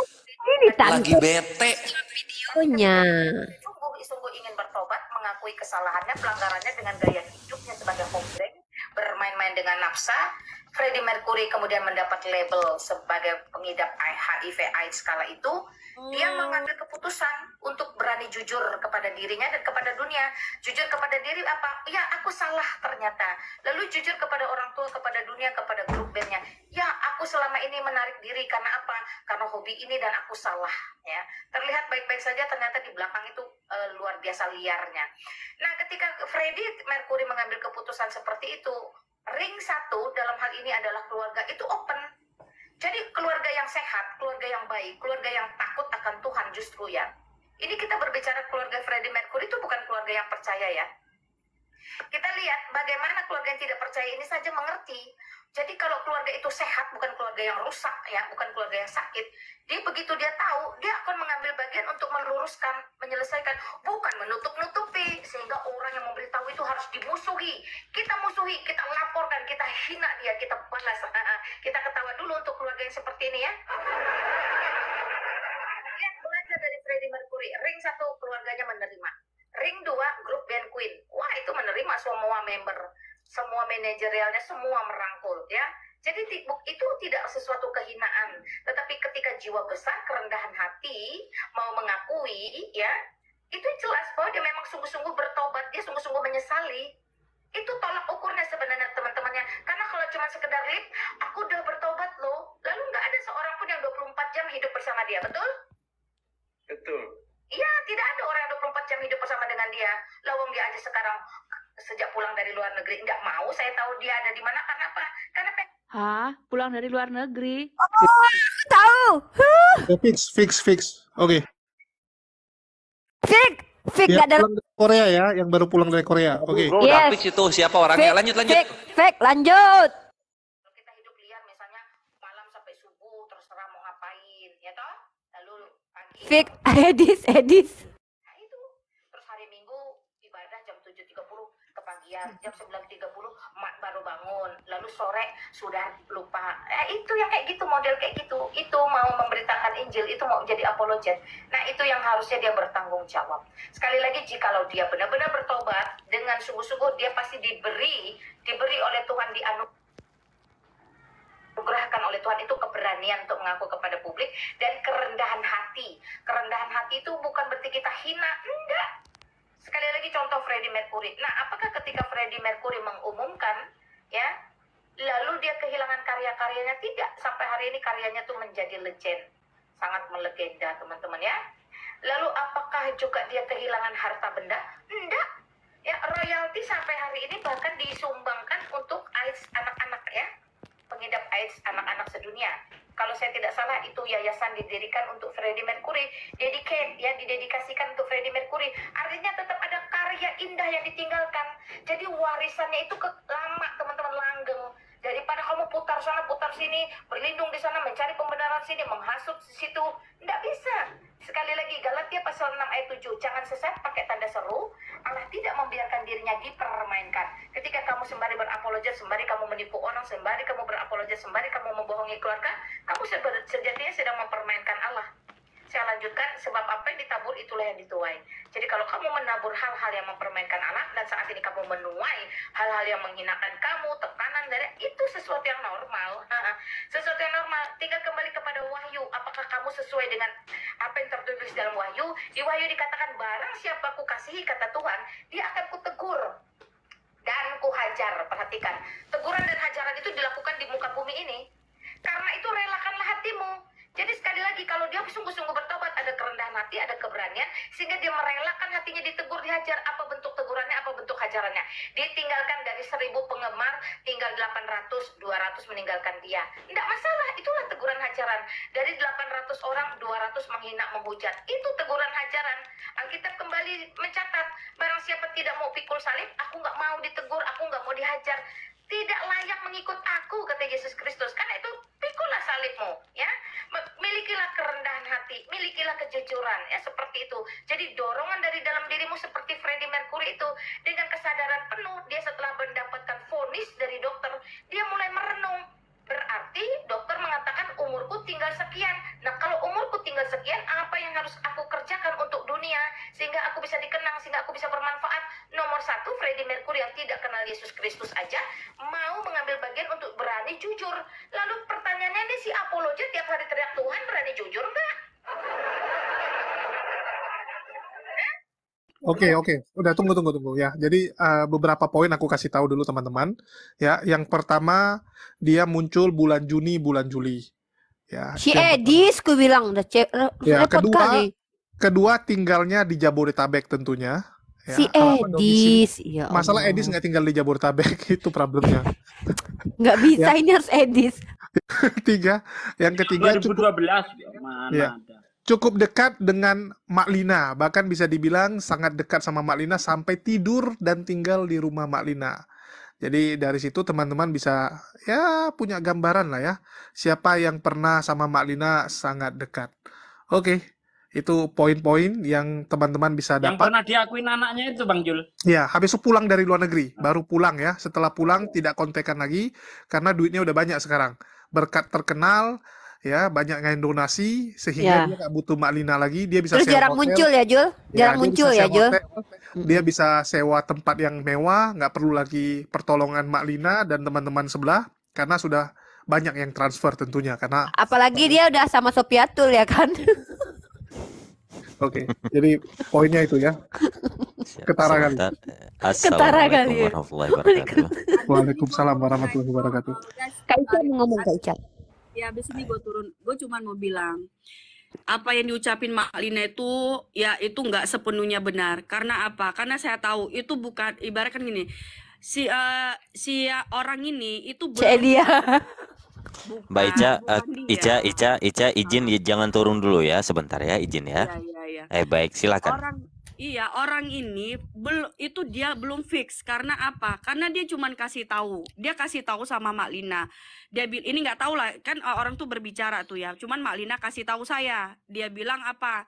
ini Lagi bete. Videonya sungguh ingin bertobat, mengakui kesalahannya, pelanggarannya dengan gaya hidupnya sebagai homebreak, bermain-main dengan nafsa, Freddie Mercury kemudian mendapat label sebagai pengidap HIV AIDS kala itu, hmm. dia mengambil keputusan untuk berani jujur kepada dirinya dan kepada dunia. Jujur kepada diri apa? Ya, aku salah ternyata. Lalu jujur kepada orang tua, kepada dunia, kepada grup bandnya. Ya, aku selama ini menarik diri karena apa? Karena hobi ini dan aku salah. Ya, terlihat baik-baik saja ternyata di belakang itu e, luar biasa liarnya. Nah, ketika Freddie Mercury mengambil keputusan seperti itu, ring satu dalam hal ini adalah keluarga itu open. Jadi keluarga yang sehat, keluarga yang baik, keluarga yang takut akan Tuhan justru ya. Ini kita berbicara keluarga Freddie Mercury itu bukan keluarga yang percaya ya. Kita lihat bagaimana keluarga yang tidak percaya ini saja mengerti. Jadi kalau keluarga itu sehat, bukan keluarga yang rusak ya, bukan keluarga yang sakit, dia begitu dia tahu, dia akan mengambil bagian untuk meluruskan, menyelesaikan, bukan menutup-nutupi sehingga orang yang memberitahu itu harus dimusuhi. Kita musuhi, kita laporkan, kita hina dia, kita balas. Ah, ah, kita ketawa dulu untuk keluarga yang seperti ini ya. Lihat belajar dari Freddie Mercury, ring satu keluarganya menerima ring 2 grup band Queen wah itu menerima semua member semua manajerialnya semua merangkul ya jadi itu tidak sesuatu orang dari luar negeri. Oh, tahu. Ya, fix, fix, fix. Oke. Okay. Fix, fix yang ada dari Korea ya, yang baru pulang dari Korea. Oke. Okay. yes. fix itu siapa orangnya? Fix, lanjut, lanjut. Fix, lanjut. kita hidup liar misalnya malam sampai subuh terserah mau ngapain, ya (laughs) Edis, Edis. Nah, itu. Terus hari Minggu ibadah jam 7.30 pagian, jam 9.30 baru bangun lalu sore sudah lupa eh, itu yang kayak gitu model kayak gitu itu mau memberitakan Injil itu mau jadi apologet nah itu yang harusnya dia bertanggung jawab sekali lagi jika kalau dia benar-benar bertobat dengan sungguh-sungguh dia pasti diberi diberi oleh Tuhan anu dianugerahkan oleh Tuhan itu keberanian untuk mengaku kepada publik dan kerendahan hati. Kerendahan hati itu bukan berarti kita hina, enggak. Sekali lagi contoh Freddie Mercury. Nah, apakah ketika Freddie Mercury mengumumkan ya lalu dia kehilangan karya-karyanya tidak sampai hari ini karyanya tuh menjadi legend sangat melegenda teman-teman ya lalu apakah juga dia kehilangan harta benda Tidak, ya royalti sampai hari ini bahkan disumbangkan untuk AIDS anak-anak ya pengidap AIDS anak-anak sedunia kalau saya tidak salah itu yayasan didirikan untuk Freddie Mercury dedicate ya didedikasikan untuk Freddie Mercury artinya tetap ada karya indah yang ditinggalkan jadi warisannya itu ke lama teman-teman langgeng daripada kamu putar sana putar sini berlindung di sana mencari pembenaran sini menghasut di situ tidak bisa Sekali lagi Galatia pasal 6 ayat 7, jangan sesat pakai tanda seru. Allah tidak membiarkan dirinya dipermainkan. Ketika kamu sembari berapologia, sembari kamu menipu orang, sembari kamu berapologia, sembari kamu membohongi keluarga, kamu sejatinya sedang mempermainkan Allah. Saya lanjutkan, sebab apa yang ditabur itulah yang dituai. Jadi kalau kamu menabur hal-hal yang mempermainkan Allah dan saat ini kamu menuai hal-hal yang menghinakan kamu, tekanan dari itu sesuatu yang normal. (laughs) sesuatu yang normal. Tinggal kembali kepada wahyu, apakah kamu sesuai dengan yang tertulis dalam wahyu, di wahyu dikatakan barang siapa ku kasihi kata Tuhan, dia akan kutegur dan kuhajar. Perhatikan, teguran dan hajaran itu dilakukan di muka bumi ini. Karena itu relakanlah hatimu jadi sekali lagi kalau dia sungguh-sungguh bertobat ada kerendahan hati, ada keberanian sehingga dia merelakan hatinya ditegur, dihajar apa bentuk tegurannya, apa bentuk hajarannya. Ditinggalkan dari seribu penggemar tinggal 800, 200 meninggalkan dia. Tidak masalah, itulah teguran hajaran. Dari 800 orang 200 menghina, menghujat. Itu teguran hajaran. Alkitab kembali mencatat, barang siapa tidak mau pikul salib, aku nggak mau ditegur, aku nggak mau dihajar tidak layak mengikut aku kata Yesus Kristus karena itu pikulah salibmu ya milikilah kerendahan hati milikilah kejujuran ya seperti itu jadi dorongan dari dalam dirimu seperti Freddie Mercury itu dengan kesadaran penuh dia setelah mendapatkan vonis dari dokter dia mulai merenung berarti dokter mengatakan umurku tinggal sekian. Nah, kalau umurku tinggal sekian, apa yang harus aku kerjakan untuk dunia sehingga aku bisa dikenang, sehingga aku bisa bermanfaat? Nomor satu, Freddie Mercury yang tidak kenal Yesus Kristus aja mau mengambil bagian untuk berani jujur. Lalu pertanyaannya ini si Apollo tiap hari teriak Tuhan berani jujur nggak? Oke okay, oke, okay. udah tunggu tunggu tunggu ya. Jadi uh, beberapa poin aku kasih tahu dulu teman-teman. Ya, yang pertama dia muncul bulan Juni bulan Juli. Ya. Si Edis, ku bilang udah cek. Ya kedua, kali. kedua tinggalnya di Jabodetabek tentunya. Ya, si Edis, ya Allah. masalah Edis nggak tinggal di Jabodetabek (laughs) itu problemnya. (laughs) Nggak bisa ya. ini harus Edis. (laughs) Tiga, yang ketiga 2012 cukup. Ya, mana ya. ada cukup dekat dengan Mak Lina, bahkan bisa dibilang sangat dekat sama Mak Lina sampai tidur dan tinggal di rumah Mak Lina. Jadi dari situ teman-teman bisa ya punya gambaran lah ya siapa yang pernah sama Mak Lina sangat dekat. Oke, itu poin-poin yang teman-teman bisa dapat. Yang pernah diakuin anaknya itu Bang Jul. Ya, habis itu pulang dari luar negeri, ah. baru pulang ya. Setelah pulang tidak kontekan lagi karena duitnya udah banyak sekarang. Berkat terkenal, ya banyak ngain donasi sehingga ya. dia nggak butuh Mak Lina lagi dia bisa Terus sewa jarang hotel. muncul ya Jul ya, jarang ya, muncul ya Jul hotel, dia bisa sewa tempat yang mewah nggak perlu lagi pertolongan Mak Lina dan teman-teman sebelah karena sudah banyak yang transfer tentunya karena apalagi dia udah sama Sopiatul ya kan (laughs) Oke, okay, jadi poinnya itu ya. (laughs) ketarangan kali. Ketara Waalaikumsalam warahmatullahi wabarakatuh. Kak Ica mau ngomong Kak Ica ya abis ini gue turun gue cuma mau bilang apa yang diucapin Mak Lina itu ya itu nggak sepenuhnya benar karena apa karena saya tahu itu bukan ibaratkan gini si uh, si uh, orang ini itu bukan dia Mbak Ica uh, Ica Ica Ica izin ah. jangan turun dulu ya sebentar ya izin ya, ya, ya, ya. eh baik silakan orang Iya, orang ini belum itu dia belum fix karena apa? Karena dia cuman kasih tahu. Dia kasih tahu sama Mak Lina. Dia bil, ini nggak tahu lah, kan e, orang tuh berbicara tuh ya. Cuman Mak Lina kasih tahu saya. Dia bilang apa?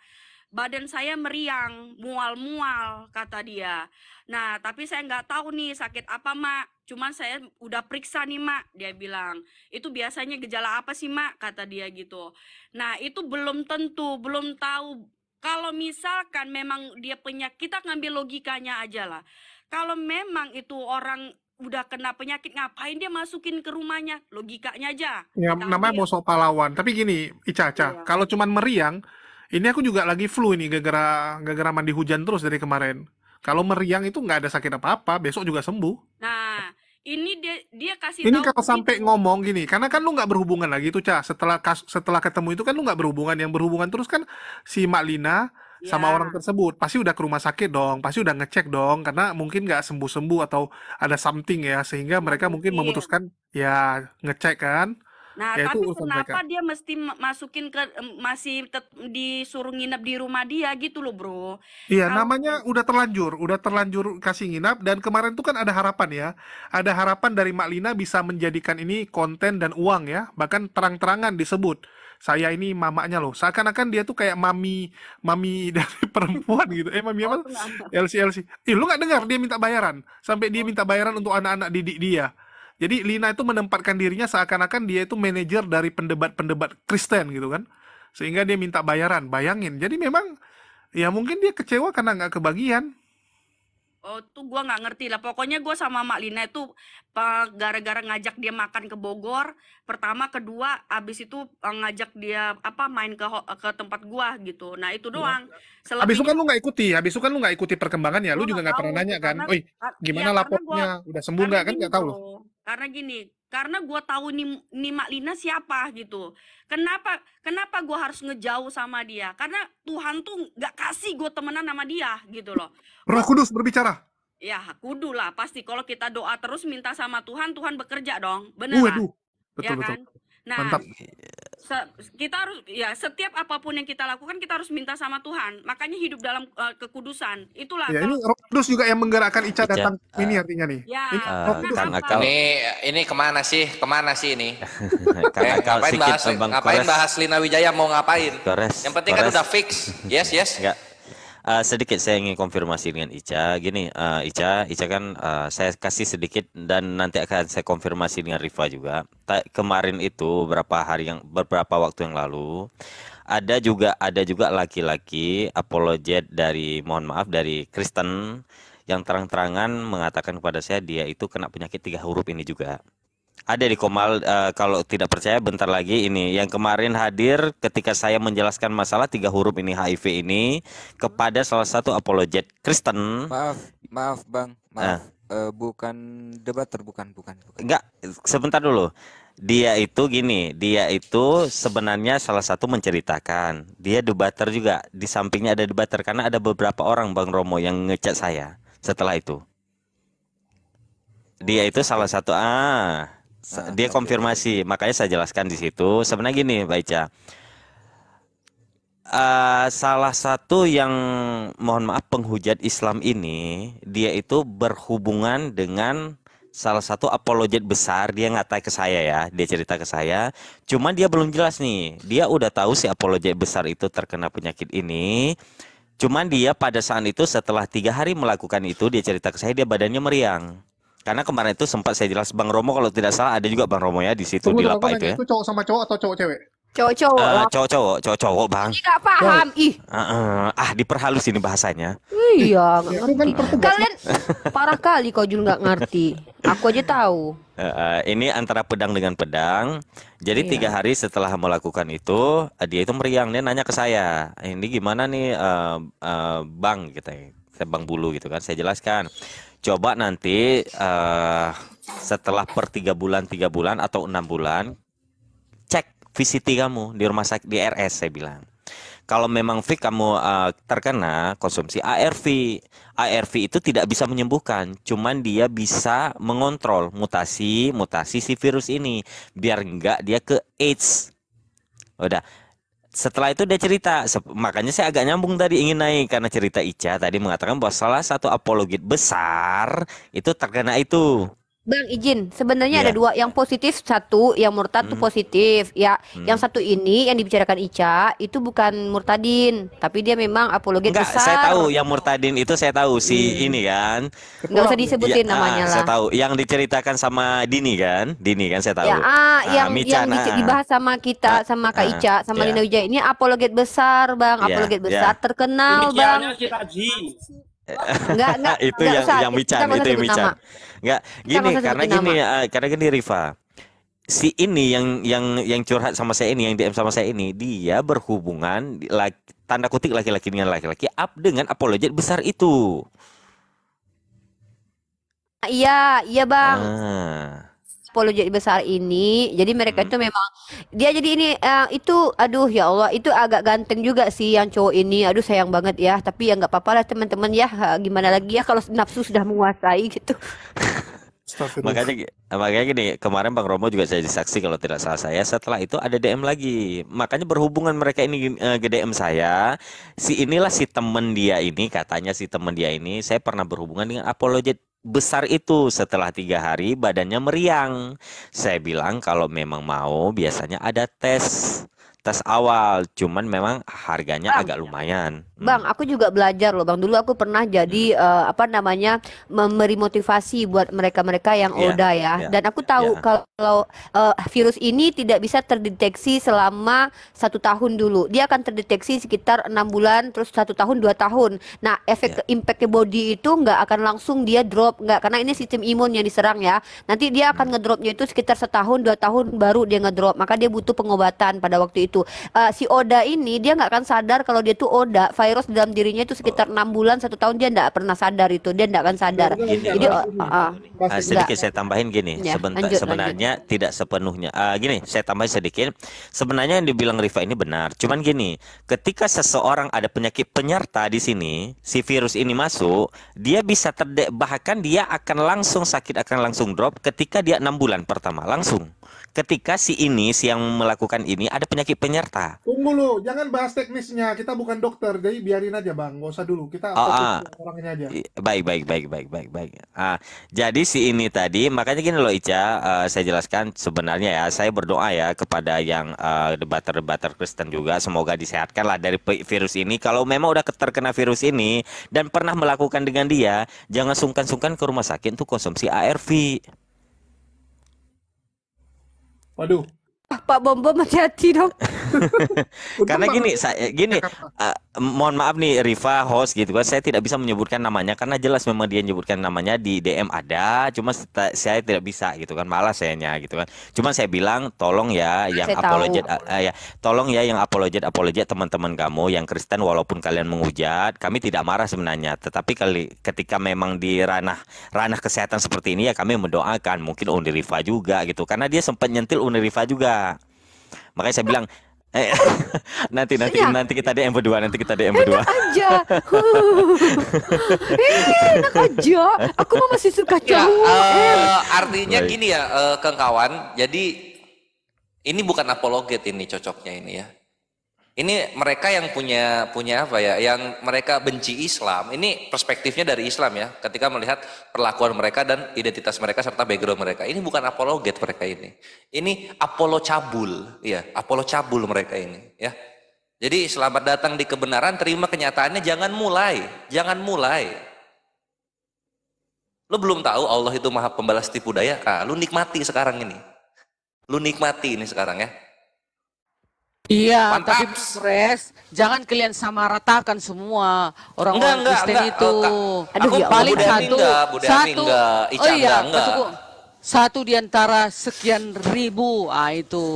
Badan saya meriang, mual-mual kata dia. Nah, tapi saya nggak tahu nih sakit apa, Mak. Cuman saya udah periksa nih, Mak, dia bilang. Itu biasanya gejala apa sih, Mak? kata dia gitu. Nah, itu belum tentu, belum tahu kalau misalkan memang dia penyakit, kita ngambil logikanya aja lah. Kalau memang itu orang udah kena penyakit ngapain dia masukin ke rumahnya logikanya aja ya namanya mau sok pahlawan tapi gini Ica Ica iya. kalau cuman meriang ini aku juga lagi flu ini gegera gara gara mandi hujan terus dari kemarin kalau meriang itu nggak ada sakit apa-apa besok juga sembuh nah ini dia dia kasih ini kalau sampai ngomong gini karena kan lu nggak berhubungan lagi tuh cah setelah kas, setelah ketemu itu kan lu nggak berhubungan yang berhubungan terus kan si Mak Lina ya. sama orang tersebut pasti udah ke rumah sakit dong pasti udah ngecek dong karena mungkin nggak sembuh sembuh atau ada something ya sehingga mereka iya. mungkin memutuskan ya ngecek kan Nah, ya, tapi kenapa mereka. dia mesti masukin ke masih disuruh nginep di rumah dia gitu loh, Bro. Iya, Kalau... namanya udah terlanjur, udah terlanjur kasih nginap dan kemarin tuh kan ada harapan ya. Ada harapan dari Mak Lina bisa menjadikan ini konten dan uang ya, bahkan terang-terangan disebut. Saya ini mamanya loh. Seakan-akan dia tuh kayak mami mami (laughs) dari perempuan gitu. Eh, mami apa? Oh, LC LC. Ih, lu gak dengar dia minta bayaran. Sampai dia oh. minta bayaran untuk anak-anak didik dia. Jadi Lina itu menempatkan dirinya seakan-akan dia itu manajer dari pendebat-pendebat Kristen gitu kan. Sehingga dia minta bayaran, bayangin. Jadi memang ya mungkin dia kecewa karena nggak kebagian. Oh tuh gue nggak ngerti lah. Pokoknya gue sama Mak Lina itu gara-gara ngajak dia makan ke Bogor. Pertama, kedua, abis itu e, ngajak dia apa main ke ke tempat gue gitu. Nah itu iya. doang. Abis itu kan lu nggak ikuti. Abis itu kan lu nggak ikuti perkembangannya. Lu juga nggak pernah nanya kan. Oi gimana ya, iya, lapornya? Udah sembuh nggak kan? Nggak tahu loh. Karena gini, karena gue tahu nih, nih Mak Lina siapa gitu. Kenapa kenapa gue harus ngejauh sama dia? Karena Tuhan tuh nggak kasih gue temenan sama dia gitu loh. Roh Kudus berbicara. Ya kudu lah pasti kalau kita doa terus minta sama Tuhan Tuhan bekerja dong, Benar. uh, betul ya betul. Kan? Nah, Mantap kita harus ya setiap apapun yang kita lakukan kita harus minta sama Tuhan. Makanya hidup dalam uh, kekudusan. Itulah. Ya, kalau... ini Roh Kudus juga yang menggerakkan Ica, datang uh, ini ah. artinya nih. Ya, ini, uh, kan ini ini kemana sih? Kemana sih ini? (laughs) Eh, Kayak ngapain bahas ngapain bahas Lina Wijaya mau ngapain? Kores, yang penting kan kores. kan udah fix. Yes, yes. Enggak uh, sedikit saya ingin konfirmasi dengan Ica. Gini, uh, Ica, Ica kan uh, saya kasih sedikit dan nanti akan saya konfirmasi dengan Riva juga. Ta kemarin itu beberapa hari yang beberapa waktu yang lalu ada juga ada juga laki-laki apologet dari mohon maaf dari Kristen yang terang-terangan mengatakan kepada saya dia itu kena penyakit tiga huruf ini juga. Ada di Komal uh, kalau tidak percaya bentar lagi ini yang kemarin hadir ketika saya menjelaskan masalah tiga huruf ini HIV ini kepada salah satu apologet Kristen. Maaf, maaf Bang. Maaf. Uh, uh, bukan debater bukan bukan Enggak, sebentar dulu. Dia itu gini, dia itu sebenarnya salah satu menceritakan. Dia debater juga. Di sampingnya ada debater karena ada beberapa orang Bang Romo yang ngecek saya setelah itu. Dia itu salah satu ah Nah, dia konfirmasi, makanya saya jelaskan di situ. Sebenarnya gini, Baica. Uh, ah, salah satu yang mohon maaf penghujat Islam ini dia itu berhubungan dengan salah satu apologet besar dia ngatai ke saya ya dia cerita ke saya Cuma dia belum jelas nih dia udah tahu si apologet besar itu terkena penyakit ini cuman dia pada saat itu setelah tiga hari melakukan itu dia cerita ke saya dia badannya meriang karena kemarin itu sempat saya jelas Bang Romo kalau tidak salah ada juga Bang Romo ya di situ di lapak itu ya. Itu cowok sama cowok atau cowok cewek? Cowok-cowok. Uh, eh, cowok-cowok, cowok-cowok, Bang. Tidak paham, ih. Uh, uh, ah, diperhalus ini bahasanya. Iya, ngerti. Kan Kalian (laughs) parah kali kau juga nggak ngerti. Aku aja tahu. Uh, ini antara pedang dengan pedang. Jadi iya. tiga hari setelah melakukan itu, eh, dia itu meriang. Dia nanya ke saya, ini gimana nih, uh, uh, Bang, gitu, ya. Bang Bulu gitu kan. Saya jelaskan coba nanti uh, setelah per tiga bulan tiga bulan atau enam bulan cek VCT kamu di rumah sakit di RS saya bilang kalau memang fit kamu uh, terkena konsumsi ARV, ARV itu tidak bisa menyembuhkan, cuman dia bisa mengontrol mutasi mutasi si virus ini biar enggak dia ke AIDS. Udah, setelah itu dia cerita makanya saya agak nyambung tadi ingin naik karena cerita Ica tadi mengatakan bahwa salah satu apologit besar itu terkena itu Bang izin, sebenarnya yeah. ada iya. dua. Yang positif satu, yang murtad hmm. tuh positif. Ya, hmm. yang satu ini yang dibicarakan Ica itu bukan murtadin, tapi dia memang apologet Enggak, besar. saya tahu yang murtadin itu saya tahu si hmm. ini kan. Enggak usah disebutin ya, namanya ah, lah. Saya tahu. Yang diceritakan sama Dini kan? Dini kan saya tahu. Ya, ah, ah yang Mica, yang nah. dibahas sama kita, ah, sama Kak ah, Ica, sama yeah. Lina Wijaya ini apologet besar, Bang. Iya, apologet yeah, besar yeah. terkenal, Bang. Kita, Enggak, enggak. (laughs) itu enggak yang usah. yang bicara itu yang bicara Enggak, gini karena gini uh, karena gini Riva. Si ini yang yang yang curhat sama saya ini, yang DM sama saya ini, dia berhubungan like, tanda kutik laki-laki dengan laki-laki up dengan apologet besar itu. Iya, iya, Bang. Ah. 10 jadi besar ini jadi mereka hmm. itu memang dia jadi ini uh, itu aduh ya Allah itu agak ganteng juga sih yang cowok ini aduh sayang banget ya tapi ya nggak apa-apa lah teman-teman ya eh, gimana lagi ya kalau nafsu sudah menguasai gitu makanya makanya gini kemarin Bang Romo juga saya disaksi kalau tidak salah saya setelah itu ada DM lagi makanya berhubungan mereka ini uh, eh, DM saya si inilah si temen dia ini katanya si temen dia ini saya pernah berhubungan dengan apologet besar itu setelah tiga hari badannya meriang. Saya bilang kalau memang mau biasanya ada tes tes awal, cuman memang harganya agak lumayan. Hmm. Bang, aku juga belajar loh, Bang. Dulu aku pernah jadi uh, apa namanya memberi motivasi buat mereka-mereka yang iya, ODA ya. Yeah, Dan aku tahu yeah. kalau uh, virus ini tidak bisa terdeteksi selama satu tahun dulu. Dia akan terdeteksi sekitar enam bulan, terus satu tahun, dua tahun. Nah, efek yeah. impact ke body itu nggak akan langsung dia drop, nggak karena ini sistem imun yang diserang ya. Nanti dia akan hmm. ngedropnya itu sekitar setahun, dua tahun baru dia ngedrop. Maka dia butuh pengobatan pada waktu itu. Uh, si ODA ini dia nggak akan sadar kalau dia tuh ODA virus dalam dirinya itu sekitar enam bulan satu tahun dia tidak pernah sadar itu dia tidak akan sadar gini, iya, iya, jadi uh, uh, uh, sedikit saya tambahin gini ya, sebentar lanjut, sebenarnya lanjut. tidak sepenuhnya uh, gini saya tambahin sedikit sebenarnya yang dibilang Riva ini benar cuman gini ketika seseorang ada penyakit penyerta di sini si virus ini masuk dia bisa terdek bahkan dia akan langsung sakit akan langsung drop ketika dia enam bulan pertama langsung ketika si ini si yang melakukan ini ada penyakit penyerta tunggu lu jangan bahas teknisnya kita bukan dokter jadi jadi biarin aja bang, nggak usah dulu. Kita oh, ah. ah. orangnya aja. Baik baik baik baik baik baik. Ah, jadi si ini tadi makanya gini loh Ica, uh, saya jelaskan sebenarnya ya, saya berdoa ya kepada yang uh, debater-debater Kristen juga, semoga disehatkan lah dari virus ini. Kalau memang udah terkena virus ini dan pernah melakukan dengan dia, jangan sungkan-sungkan ke rumah sakit untuk konsumsi ARV. Waduh, Pak Bom Bom hati-hati dong. (laughs) karena gini, saya gini, uh, mohon maaf nih Riva host gitu kan, saya tidak bisa menyebutkan namanya karena jelas memang dia menyebutkan namanya di DM ada, cuma saya tidak bisa gitu kan, malas sayanya gitu kan. Cuma saya bilang tolong ya yang saya apologet uh, ya, tolong ya yang apologet apologet teman-teman kamu yang Kristen walaupun kalian menghujat, kami tidak marah sebenarnya, tetapi kali ketika memang di ranah ranah kesehatan seperti ini ya kami mendoakan mungkin Uni Riva juga gitu karena dia sempat nyentil Uni Riva juga Makanya saya bilang Eh, (laughs) nanti nanti ya. nanti kita DM berdua, nanti kita DM berdua. Enak aja. eh, enak aja. Aku mah masih suka ya, cowok. Ya, uh, artinya Baik. gini ya, uh, kawan. Jadi ini bukan apologet ini cocoknya ini ya ini mereka yang punya punya apa ya yang mereka benci Islam ini perspektifnya dari Islam ya ketika melihat perlakuan mereka dan identitas mereka serta background mereka ini bukan apologet mereka ini ini Apollo cabul ya apolo cabul mereka ini ya jadi selamat datang di kebenaran terima kenyataannya jangan mulai jangan mulai Lo belum tahu Allah itu maha pembalas tipu daya ah lu nikmati sekarang ini lu nikmati ini sekarang ya Iya, Mantap. tapi stres. jangan kalian sama ratakan semua orang orang enggak, Kristen enggak, itu. Enggak. Aduh, Aku ya paling ya, satu, oh iya, enggak, satu, enggak, Ica oh iya, enggak. Betul, satu di antara sekian ribu, ah itu.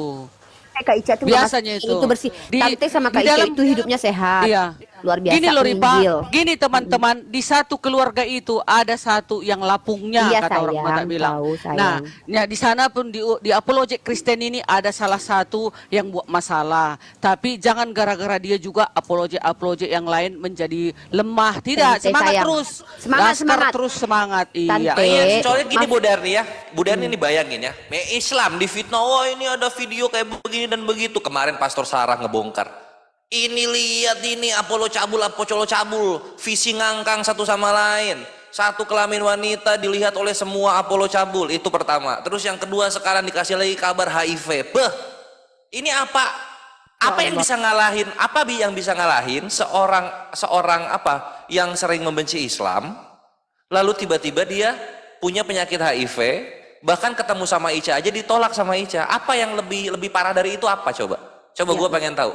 Eh, Kak Ica itu biasanya itu. itu bersih. Di, Tante sama Kak Ica dalam, itu hidupnya sehat. Iya luar biasa gini loh Ripa gini teman-teman di satu keluarga itu ada satu yang lapungnya iya, kata sayang, orang tua bilang tahu, nah ya, di sana pun di di apologet Kristen ini ada salah satu yang buat masalah tapi jangan gara-gara dia juga apologet apologet yang lain menjadi lemah tidak Tante, semangat sayang. terus semangat Laskar semangat terus semangat iya iya. iya soalnya gini Bu Darni ya Bu Darni hmm. ini bayangin ya Islam di fitnah oh, ini ada video kayak begini dan begitu kemarin Pastor Sarah ngebongkar ini lihat ini Apollo cabul Apollo cabul visi ngangkang satu sama lain satu kelamin wanita dilihat oleh semua Apollo cabul itu pertama terus yang kedua sekarang dikasih lagi kabar HIV beh ini apa apa yang bisa ngalahin apa bi yang bisa ngalahin seorang seorang apa yang sering membenci Islam lalu tiba-tiba dia punya penyakit HIV bahkan ketemu sama Ica aja ditolak sama Ica apa yang lebih lebih parah dari itu apa coba coba ya. gue pengen tahu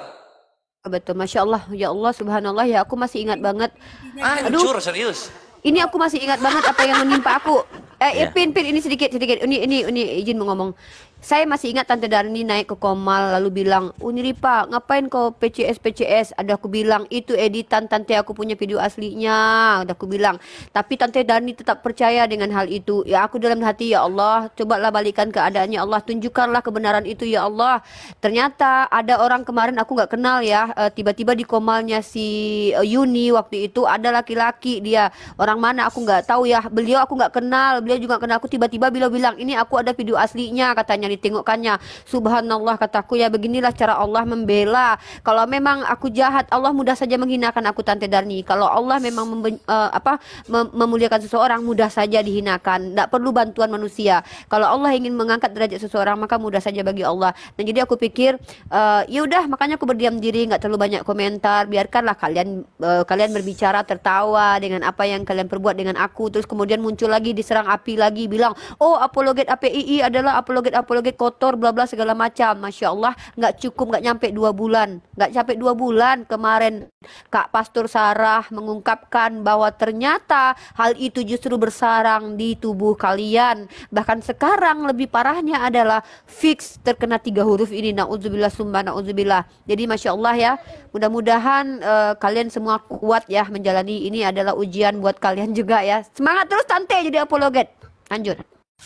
Betul, masya Allah, ya Allah, subhanallah, ya aku masih ingat banget. Aduh, Hancur, serius. Ini aku masih ingat banget apa yang menimpa aku. Eh, yeah. Iya. Pin, Pin, ini sedikit, sedikit. Ini, ini, ini izin mengomong. Saya masih ingat Tante Darni naik ke Komal lalu bilang, Uniripa, oh, ngapain kau PCS-PCS? Ada aku bilang, itu editan Tante aku punya video aslinya. Ada aku bilang. Tapi Tante Darni tetap percaya dengan hal itu. Ya aku dalam hati, ya Allah, cobalah balikan keadaannya Allah. Tunjukkanlah kebenaran itu, ya Allah. Ternyata ada orang kemarin aku nggak kenal ya. Eh, tiba-tiba di Komalnya si eh, Yuni waktu itu ada laki-laki dia. Orang mana aku nggak tahu ya. Beliau aku nggak kenal. Beliau juga kenal aku tiba-tiba beliau bilang, ini aku ada video aslinya katanya ditengokkannya subhanallah kataku ya beginilah cara Allah membela kalau memang aku jahat Allah mudah saja menghinakan aku Tante Darni kalau Allah memang memben, uh, apa mem memuliakan seseorang mudah saja dihinakan tidak perlu bantuan manusia kalau Allah ingin mengangkat derajat seseorang maka mudah saja bagi Allah dan nah, jadi aku pikir uh, ya udah makanya aku berdiam diri nggak terlalu banyak komentar biarkanlah kalian uh, kalian berbicara tertawa dengan apa yang kalian perbuat dengan aku terus kemudian muncul lagi diserang api lagi bilang oh apologet APII adalah apologet apologet ideologi kotor bla bla segala macam masya Allah nggak cukup nggak nyampe dua bulan nggak sampai dua bulan kemarin Kak Pastor Sarah mengungkapkan bahwa ternyata hal itu justru bersarang di tubuh kalian bahkan sekarang lebih parahnya adalah fix terkena tiga huruf ini naudzubillah sumba naudzubillah jadi masya Allah ya mudah-mudahan uh, kalian semua kuat ya menjalani ini adalah ujian buat kalian juga ya semangat terus tante jadi apologet lanjut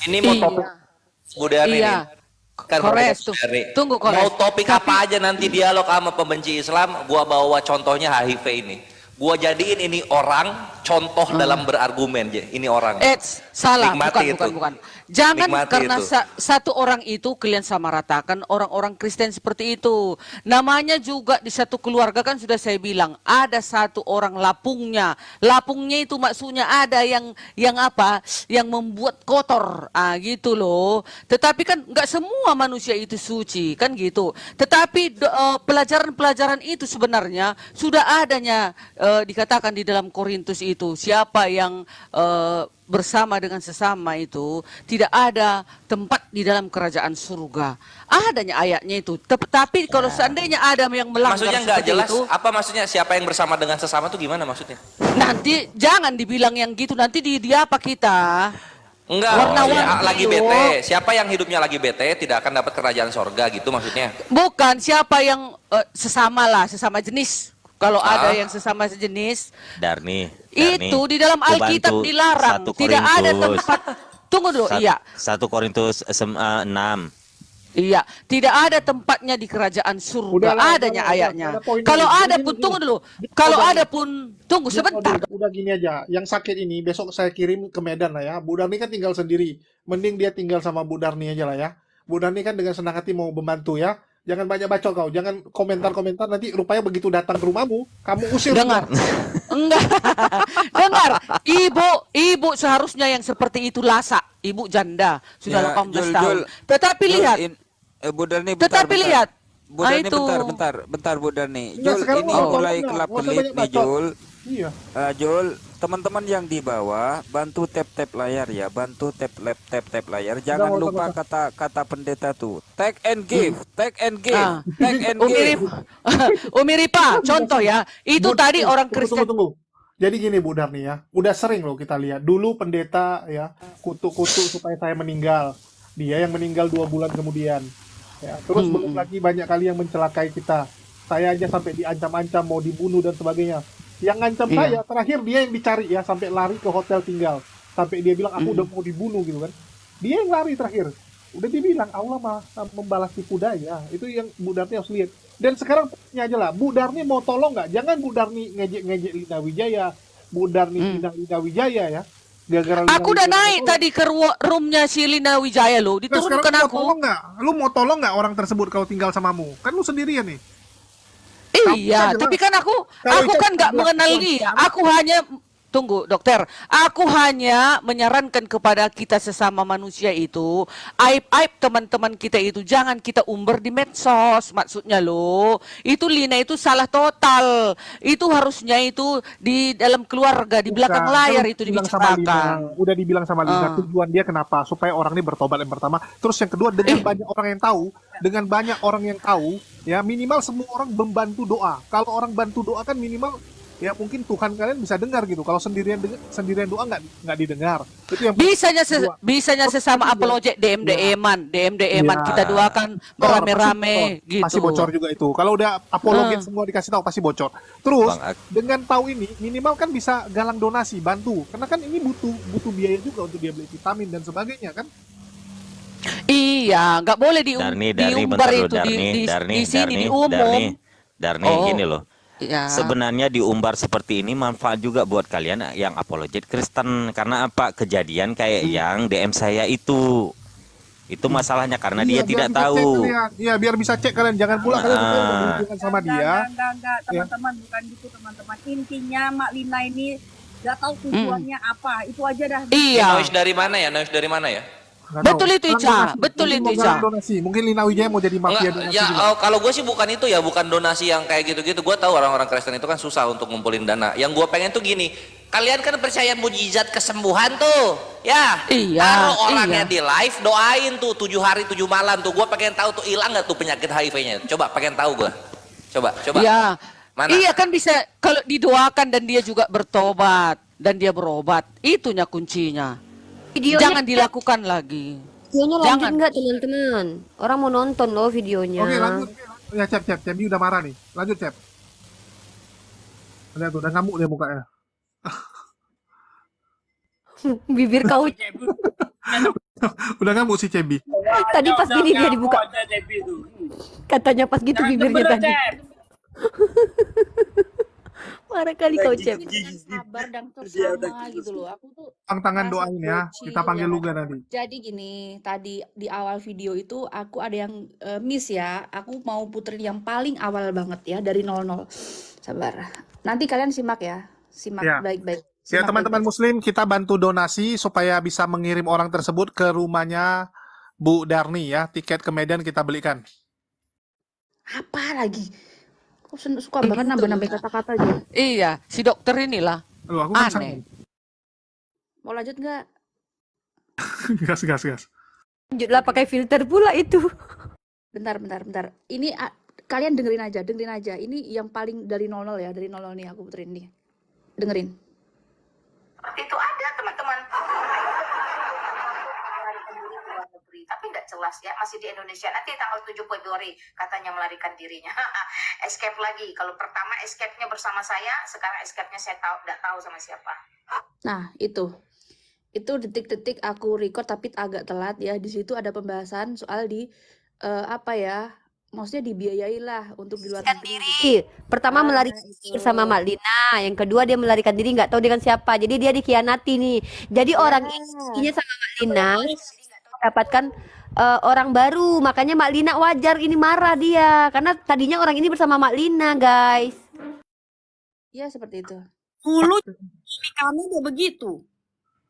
ini mau iya. topik Budari iya. ini. Kan Kores tuh. Tunggu Kores. Mau topik Tapi... apa aja nanti dialog sama pembenci Islam, gua bawa contohnya HIV ini. Gua jadiin ini orang contoh hmm. dalam berargumen. Ini orang. Eh, salah. Nikmati bukan, itu. bukan, bukan. Jangan Nikmati karena Sa satu orang itu kalian sama ratakan orang-orang Kristen seperti itu. Namanya juga di satu keluarga kan sudah saya bilang ada satu orang lapungnya. Lapungnya itu maksudnya ada yang yang apa? Yang membuat kotor. Ah gitu loh. Tetapi kan nggak semua manusia itu suci kan gitu. Tetapi eh, pelajaran-pelajaran uh, itu sebenarnya sudah adanya uh, dikatakan di dalam Korintus itu siapa yang uh, bersama dengan sesama itu tidak ada tempat di dalam kerajaan surga. Adanya ayatnya itu. Tapi kalau ya. seandainya ada yang melanggar maksudnya enggak jelas itu, apa maksudnya siapa yang bersama dengan sesama itu gimana maksudnya? Nanti jangan dibilang yang gitu nanti di di apa kita? Enggak, warna-warni ya, lagi bete. Siapa yang hidupnya lagi bete tidak akan dapat kerajaan surga gitu maksudnya? Bukan, siapa yang uh, sesama lah, sesama jenis. Kalau ah. ada yang sesama sejenis. Darni itu di dalam Alkitab dilarang, tidak ada tempat. Tunggu dulu, iya. satu Korintus enam. Iya, tidak ada tempatnya di kerajaan surga. Udah, adanya udahlah, ayatnya. Ada kalau ini, ada pun tunggu dulu. Kalau ada pun tunggu ya, sebentar. Udah, udah gini aja. Yang sakit ini besok saya kirim ke Medan lah ya. Bu Darni kan tinggal sendiri. Mending dia tinggal sama Bu aja lah ya. Bu Darni kan dengan senang hati mau membantu ya jangan banyak bacot kau, jangan komentar-komentar nanti rupanya begitu datang ke rumahmu, kamu usir. Dengar. (laughs) Enggak. Dengar, ibu, ibu seharusnya yang seperti itu lasak, ibu janda sudah ya, 18 jul, tahun. Jul, Tetapi jul, lihat. In, eh, bu Dani, bentar, Tetapi bentar. lihat. bu Dani, ah, itu. bentar, bentar, bentar bu Dani. Jul, ya, ini mulai kelap-kelip nih Jul. Iya. Uh, Jul, teman-teman yang di bawah bantu tap tap layar ya bantu tap tap tap tap layar jangan Udah, lupa kata kata pendeta tuh tag and give hmm. tag and give ah. tag and give (laughs) umiripa contoh ya itu Bud, tadi orang Kristen tunggu, tunggu. Jadi gini Bu Darni ya, udah sering loh kita lihat. Dulu pendeta ya kutu-kutu supaya saya meninggal. Dia yang meninggal dua bulan kemudian. Ya, terus hmm. belum lagi banyak kali yang mencelakai kita. Saya aja sampai diancam-ancam mau dibunuh dan sebagainya yang ngancam iya. saya terakhir dia yang dicari ya sampai lari ke hotel tinggal sampai dia bilang aku mm. udah mau dibunuh gitu kan dia yang lari terakhir udah dibilang Allah mah membalas tipu daya ah, itu yang Bu Darni harus lihat dan sekarang punya aja lah Bu Darni mau tolong nggak jangan Bu Darni ngejek-ngejek Lina Wijaya Bu Darni mm. Lina, Lina Wijaya ya gara-gara aku udah naik tadi ke roomnya si Lina Wijaya lo diturunkan nah, aku tolong lu mau tolong nggak orang tersebut kalau tinggal samamu kan lu sendirian nih Iya, kan tapi kan aku aku kan nggak mengenal dia. Aku hanya Tunggu, dokter. Aku hanya menyarankan kepada kita sesama manusia itu, aib-aib teman-teman kita itu jangan kita umber di medsos, maksudnya loh. Itu Lina itu salah total. Itu harusnya itu di dalam keluarga, di Bukan. belakang layar itu dibicarakan. Sama Lina. Udah dibilang sama Lina, uh. tujuan dia kenapa? Supaya orang ini bertobat yang pertama. Terus yang kedua, dengan eh. banyak orang yang tahu, dengan banyak orang yang tahu, ya minimal semua orang membantu doa. Kalau orang bantu doa kan minimal ya mungkin Tuhan kalian bisa dengar gitu. Kalau sendirian sendirian doa nggak nggak didengar. Itu yang bisanya se bisanya sesama apologet DM DM-an, e, ya. DM e, ya. an dm dm kita doakan rame ramai gitu. Pasti bocor juga itu. Kalau udah apologet ah. hmm. semua dikasih tahu pasti bocor. Terus dengan tahu ini minimal kan bisa galang donasi, bantu. Karena kan ini butuh butuh biaya juga untuk dia beli vitamin dan sebagainya kan. Iya, nggak boleh di, Darni, Darni, diumbar itu Darni, di, di, Darni, di sini Darni, di umum. Darni, Darni oh. gini loh Ya. Sebenarnya diumbar seperti ini manfaat juga buat kalian yang apologet Kristen karena apa kejadian kayak hmm. yang DM saya itu itu masalahnya karena iya, dia tidak tahu. Ya. Iya, biar bisa cek kalian jangan pula nah. kalian ah. berhubungan sama dia. Enggak, iya. teman-teman ya. bukan gitu teman-teman. Intinya Mak Lina ini nggak tahu tujuannya hmm. apa. Itu aja dah. Iya. noise dari mana ya? Noise dari mana ya? Gak betul tahu. itu kan Ica, betul itu Ica. Donasi. Mungkin Lina Wijaya mau jadi mafia Nggak, donasi. Ya, juga. Oh, kalau gue sih bukan itu ya, bukan donasi yang kayak gitu-gitu. Gue tahu orang-orang Kristen itu kan susah untuk ngumpulin dana. Yang gue pengen tuh gini, kalian kan percaya mujizat kesembuhan tuh, ya. Iya. Kalau iya. orangnya iya. di live, doain tuh tujuh hari tujuh malam tuh. Gue pengen tahu tuh hilang nggak tuh penyakit HIV-nya. Coba pengen tahu gue. Coba, coba. Iya. Mana? Iya kan bisa kalau didoakan dan dia juga bertobat dan dia berobat. Itunya kuncinya. Videonya jangan dilakukan lagi. Videonya lanjut jangan. enggak teman-teman? Orang mau nonton loh videonya. Oke, lanjut. Ya, Cep, Cep, Cep, udah marah nih. Lanjut, Cep. Lihat tuh, udah ngamuk dia mukanya. (laughs) Bibir kau. (laughs) udah ngamuk si Cebi. Tadi pas gini dia dibuka. Katanya pas gitu bibirnya tadi. (laughs) kali iya, kau cep sabar dan (laughs) sama gitu, gitu loh aku tuh Tang tangan doain ya kita panggil Luga nanti jadi gini tadi di awal video itu aku ada yang uh, miss ya aku mau putri yang paling awal banget ya dari 00 sabar nanti kalian simak ya simak ya. baik-baik ya teman-teman muslim kita bantu donasi supaya bisa mengirim orang tersebut ke rumahnya Bu Darni ya tiket ke Medan kita belikan apa lagi aku suka banget nambah-nambah gitu. kata-kata aja. Iya, si dokter inilah. Loh, aku kan Mau lanjut nggak? (laughs) gas, gas, gas. Lanjutlah pakai filter pula itu. Bentar, bentar, bentar. Ini kalian dengerin aja, dengerin aja. Ini yang paling dari nol ya, dari nol nih aku puterin nih. Dengerin. Itu ada teman jelas ya masih di Indonesia nanti tanggal 7 Februari katanya melarikan dirinya (laughs) escape lagi kalau pertama escape-nya bersama saya sekarang escape-nya saya tahu tidak tahu sama siapa nah itu itu detik-detik aku record tapi agak telat ya di situ ada pembahasan soal di uh, apa ya maksudnya dibiayai lah untuk di luar negeri. Iya, pertama ah, melarikan diri sama Malina, yang kedua dia melarikan diri nggak tahu dengan siapa. Jadi dia dikhianati nih. Jadi ya. orang ini sama Malina mendapatkan uh, orang baru makanya Mak Lina wajar ini marah dia karena tadinya orang ini bersama Mak Lina guys ya seperti itu dulu kami nah. udah begitu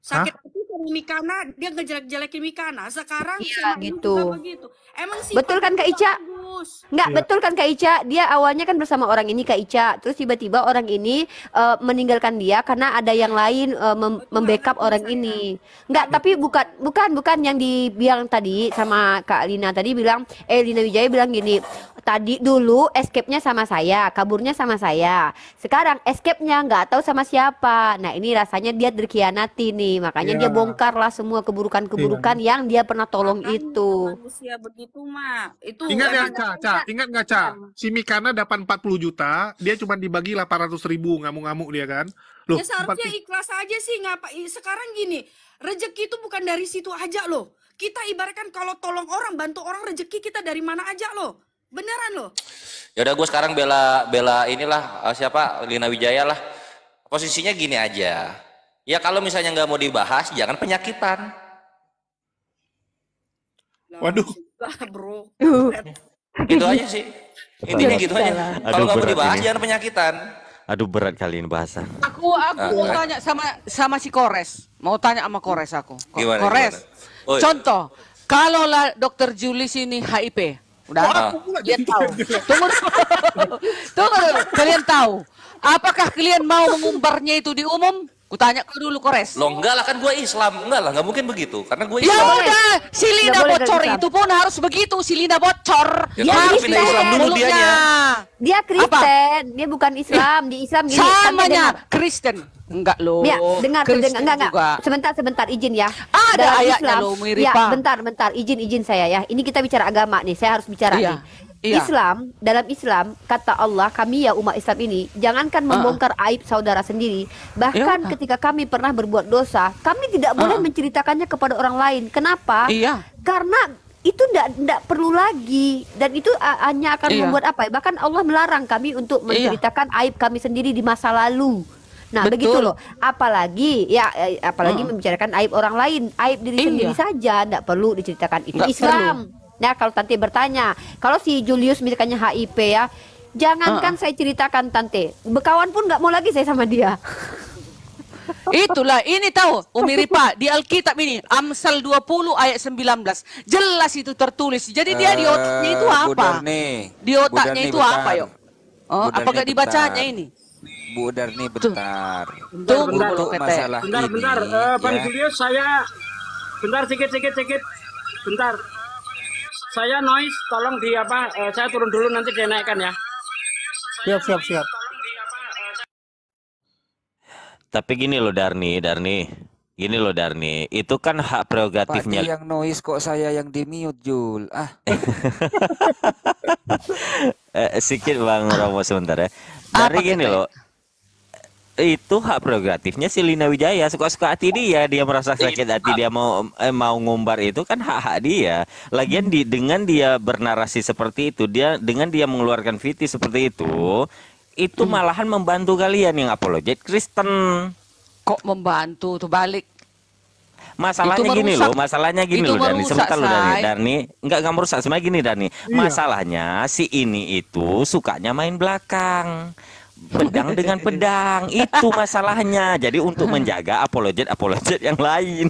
sakit itu hati sama Mikana dia ngejelek-jelekin Mikana sekarang iya, sama gitu. begitu emang sih betul kan Kak Ica Enggak nggak iya. betul kan Kak Ica dia awalnya kan bersama orang ini Kak Ica terus tiba-tiba orang ini uh, meninggalkan dia karena ada yang lain uh, mem membackup orang saya. ini Enggak tapi bukan bukan bukan yang dibilang tadi sama Kak Lina tadi bilang eh Lina Wijaya bilang gini tadi dulu escape-nya sama saya, kaburnya sama saya. Sekarang escape-nya nggak tahu sama siapa. Nah ini rasanya dia terkianati nih, makanya yeah. dia bongkarlah semua keburukan-keburukan yeah. yang dia pernah tolong Akan itu. Manusia begitu mah. itu. Ingat ya Ca, Ca, ingat nggak Ca? Iya, si Mikana dapat 40 juta, dia cuma dibagi 800 ribu ngamuk-ngamuk dia kan. Loh, ya seharusnya ikhlas aja sih ngapa sekarang gini rezeki itu bukan dari situ aja loh kita ibaratkan kalau tolong orang bantu orang rezeki kita dari mana aja loh Beneran loh. Ya udah gue sekarang bela bela inilah eh, siapa Lina Wijaya lah. Posisinya gini aja. Ya kalau misalnya nggak mau dibahas, jangan penyakitan. Waduh. Bro. gitu aja sih. Intinya gitu aja. Kalau nggak mau dibahas, jangan penyakitan. Aduh berat kali ini bahasa Aku aku ah, mau tanya sama sama si Kores. Mau tanya sama Kores aku. Kores. Contoh, kalau dokter Juli sini HIP, Udah. Wah, tahu. (laughs) Tunggu dulu. Tunggu dulu. Kalian tahu. Apakah kalian mau mengumbarnya itu di umum? tanya ke dulu kores. Lo enggak lah kan gue Islam. Enggak lah, enggak mungkin begitu. Karena gue ya Islam. Ya udah, si bocor itu pun harus begitu. Si bocor. Ya, ya harus pindah Islam dulu dia nya. Dia Kristen, Apa? dia bukan Islam. Di Islam gini. Kan Samanya, Kristen. Enggak lo. Ya, dengar, Kristen dengar, enggak, enggak. Juga. Sebentar, sebentar, izin ya. Ada ayatnya Islam, lo, mirip. Ya, bentar, bentar, izin, izin saya ya. Ini kita bicara agama nih, saya harus bicara iya. nih. Iya. Islam dalam Islam kata Allah kami ya umat Islam ini jangankan membongkar uh -uh. aib saudara sendiri bahkan iya. ketika kami pernah berbuat dosa kami tidak boleh uh -uh. menceritakannya kepada orang lain kenapa iya. karena itu tidak perlu lagi dan itu hanya akan iya. membuat apa ya? bahkan Allah melarang kami untuk iya. menceritakan iya. aib kami sendiri di masa lalu Nah, Betul. begitu loh. Apalagi ya eh, apalagi -uh. membicarakan aib orang lain, aib diri iya. sendiri saja tidak perlu diceritakan itu gak Islam. Perlu. Nah, kalau Tante bertanya, kalau si Julius misalnya HIP ya, jangankan uh -uh. saya ceritakan Tante, bekawan pun nggak mau lagi saya sama dia. (laughs) Itulah ini tahu Umi Ripa di Alkitab ini Amsal 20 ayat 19 jelas itu tertulis. Jadi dia uh, di eh, otaknya itu apa? Nih. Di otaknya itu apa yuk? Oh, apakah dibacanya ini? Bu Darni bentar. Tuh, Tuh bentar, untuk bentar, masalah bentar, ini. Bentar, Uh, Bang ya. Julius saya bentar sedikit sedikit sedikit. Bentar. Saya noise, tolong di apa? Eh, saya turun dulu nanti dia naikkan ya. Siap, siap, siap. Eh, Tapi gini loh Darni, Darni. Gini loh Darni, itu kan hak prerogatifnya. yang noise kok saya yang di mute Jul. Ah. (laughs) eh, sikit Bang Romo sebentar ya. Dari gini loh, itu hak prerogatifnya si Lina Wijaya suka-suka hati dia dia merasa iya. sakit hati dia mau eh, mau ngumbar itu kan hak hak dia lagian di, dengan dia bernarasi seperti itu dia dengan dia mengeluarkan fiti seperti itu itu hmm. malahan membantu kalian yang apologet Kristen kok membantu tuh balik Masalahnya gini loh, masalahnya gini loh Dani, sebentar loh Dani, Dani, nggak nggak merusak semuanya gini Dani. Iya. Masalahnya si ini itu sukanya main belakang pedang dengan pedang itu masalahnya jadi untuk menjaga apologet apologet yang lain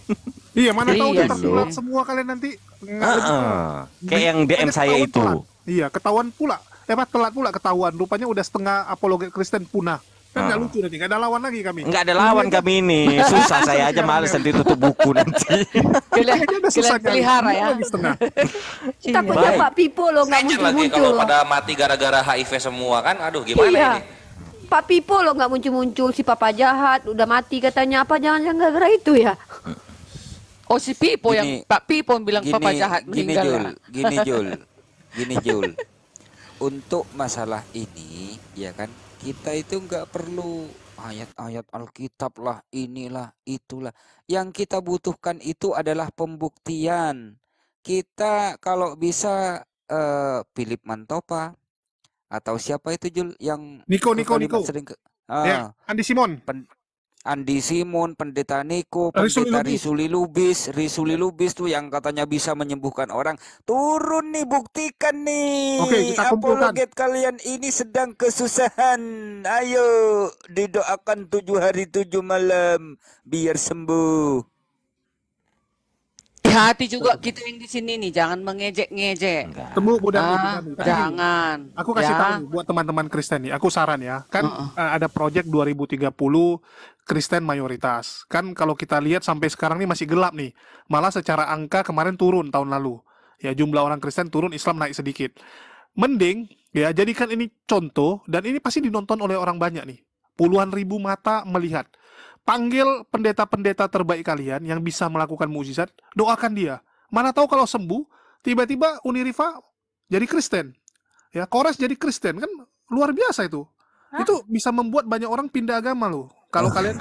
iya mana tahu iya kan semua kalian nanti uh -uh. kayak yang DM saya itu telat. iya ketahuan pula tepat eh, telat pula ketahuan rupanya udah setengah apologet Kristen punah kan nggak lucu nanti nggak ada lawan lagi kami nggak ada lawan iya, kan? kami ini susah saya aja iya, males iya. nanti tutup buku nanti kalian susah pelihara ya punya Pak Pipo loh nggak muncul muncul kalau pada mati gara-gara HIV semua kan aduh gimana ini Pak Pipo lo nggak muncul-muncul si papa jahat udah mati katanya apa jangan-jangan gara-gara itu ya Oh si Pipo gini, yang Pak Pipo bilang gini, papa jahat Gini Jul, gini Jul, (laughs) gini Jul. Untuk masalah ini ya kan kita itu nggak perlu ayat-ayat Alkitab lah inilah itulah. Yang kita butuhkan itu adalah pembuktian. Kita kalau bisa eh, Philip Mantopa, atau siapa itu Jul yang Niko Niko Niko sering ke, uh, ya, ah. Andi Simon pen, Andi Simon pendeta Niko pendeta Risuli Lubis. Risuli ya. Lubis tuh yang katanya bisa menyembuhkan orang turun nih buktikan nih Oke, kita kumpulkan. apologet kalian ini sedang kesusahan ayo didoakan tujuh hari tujuh malam biar sembuh hati juga kita yang di sini nih, jangan mengejek-ngejek. Temu budak ah, Jangan. Aku kasih ya. tahu buat teman-teman Kristen nih, aku saran ya. Kan uh -uh. ada project 2030 Kristen mayoritas. Kan kalau kita lihat sampai sekarang nih masih gelap nih. Malah secara angka kemarin turun tahun lalu. Ya jumlah orang Kristen turun, Islam naik sedikit. Mending ya jadikan ini contoh dan ini pasti dinonton oleh orang banyak nih. Puluhan ribu mata melihat panggil pendeta-pendeta terbaik kalian yang bisa melakukan mukjizat, doakan dia. Mana tahu kalau sembuh, tiba-tiba Uni Rifa jadi Kristen. Ya, Kores jadi Kristen kan luar biasa itu. Hah? Itu bisa membuat banyak orang pindah agama loh. Kalau oh. kalian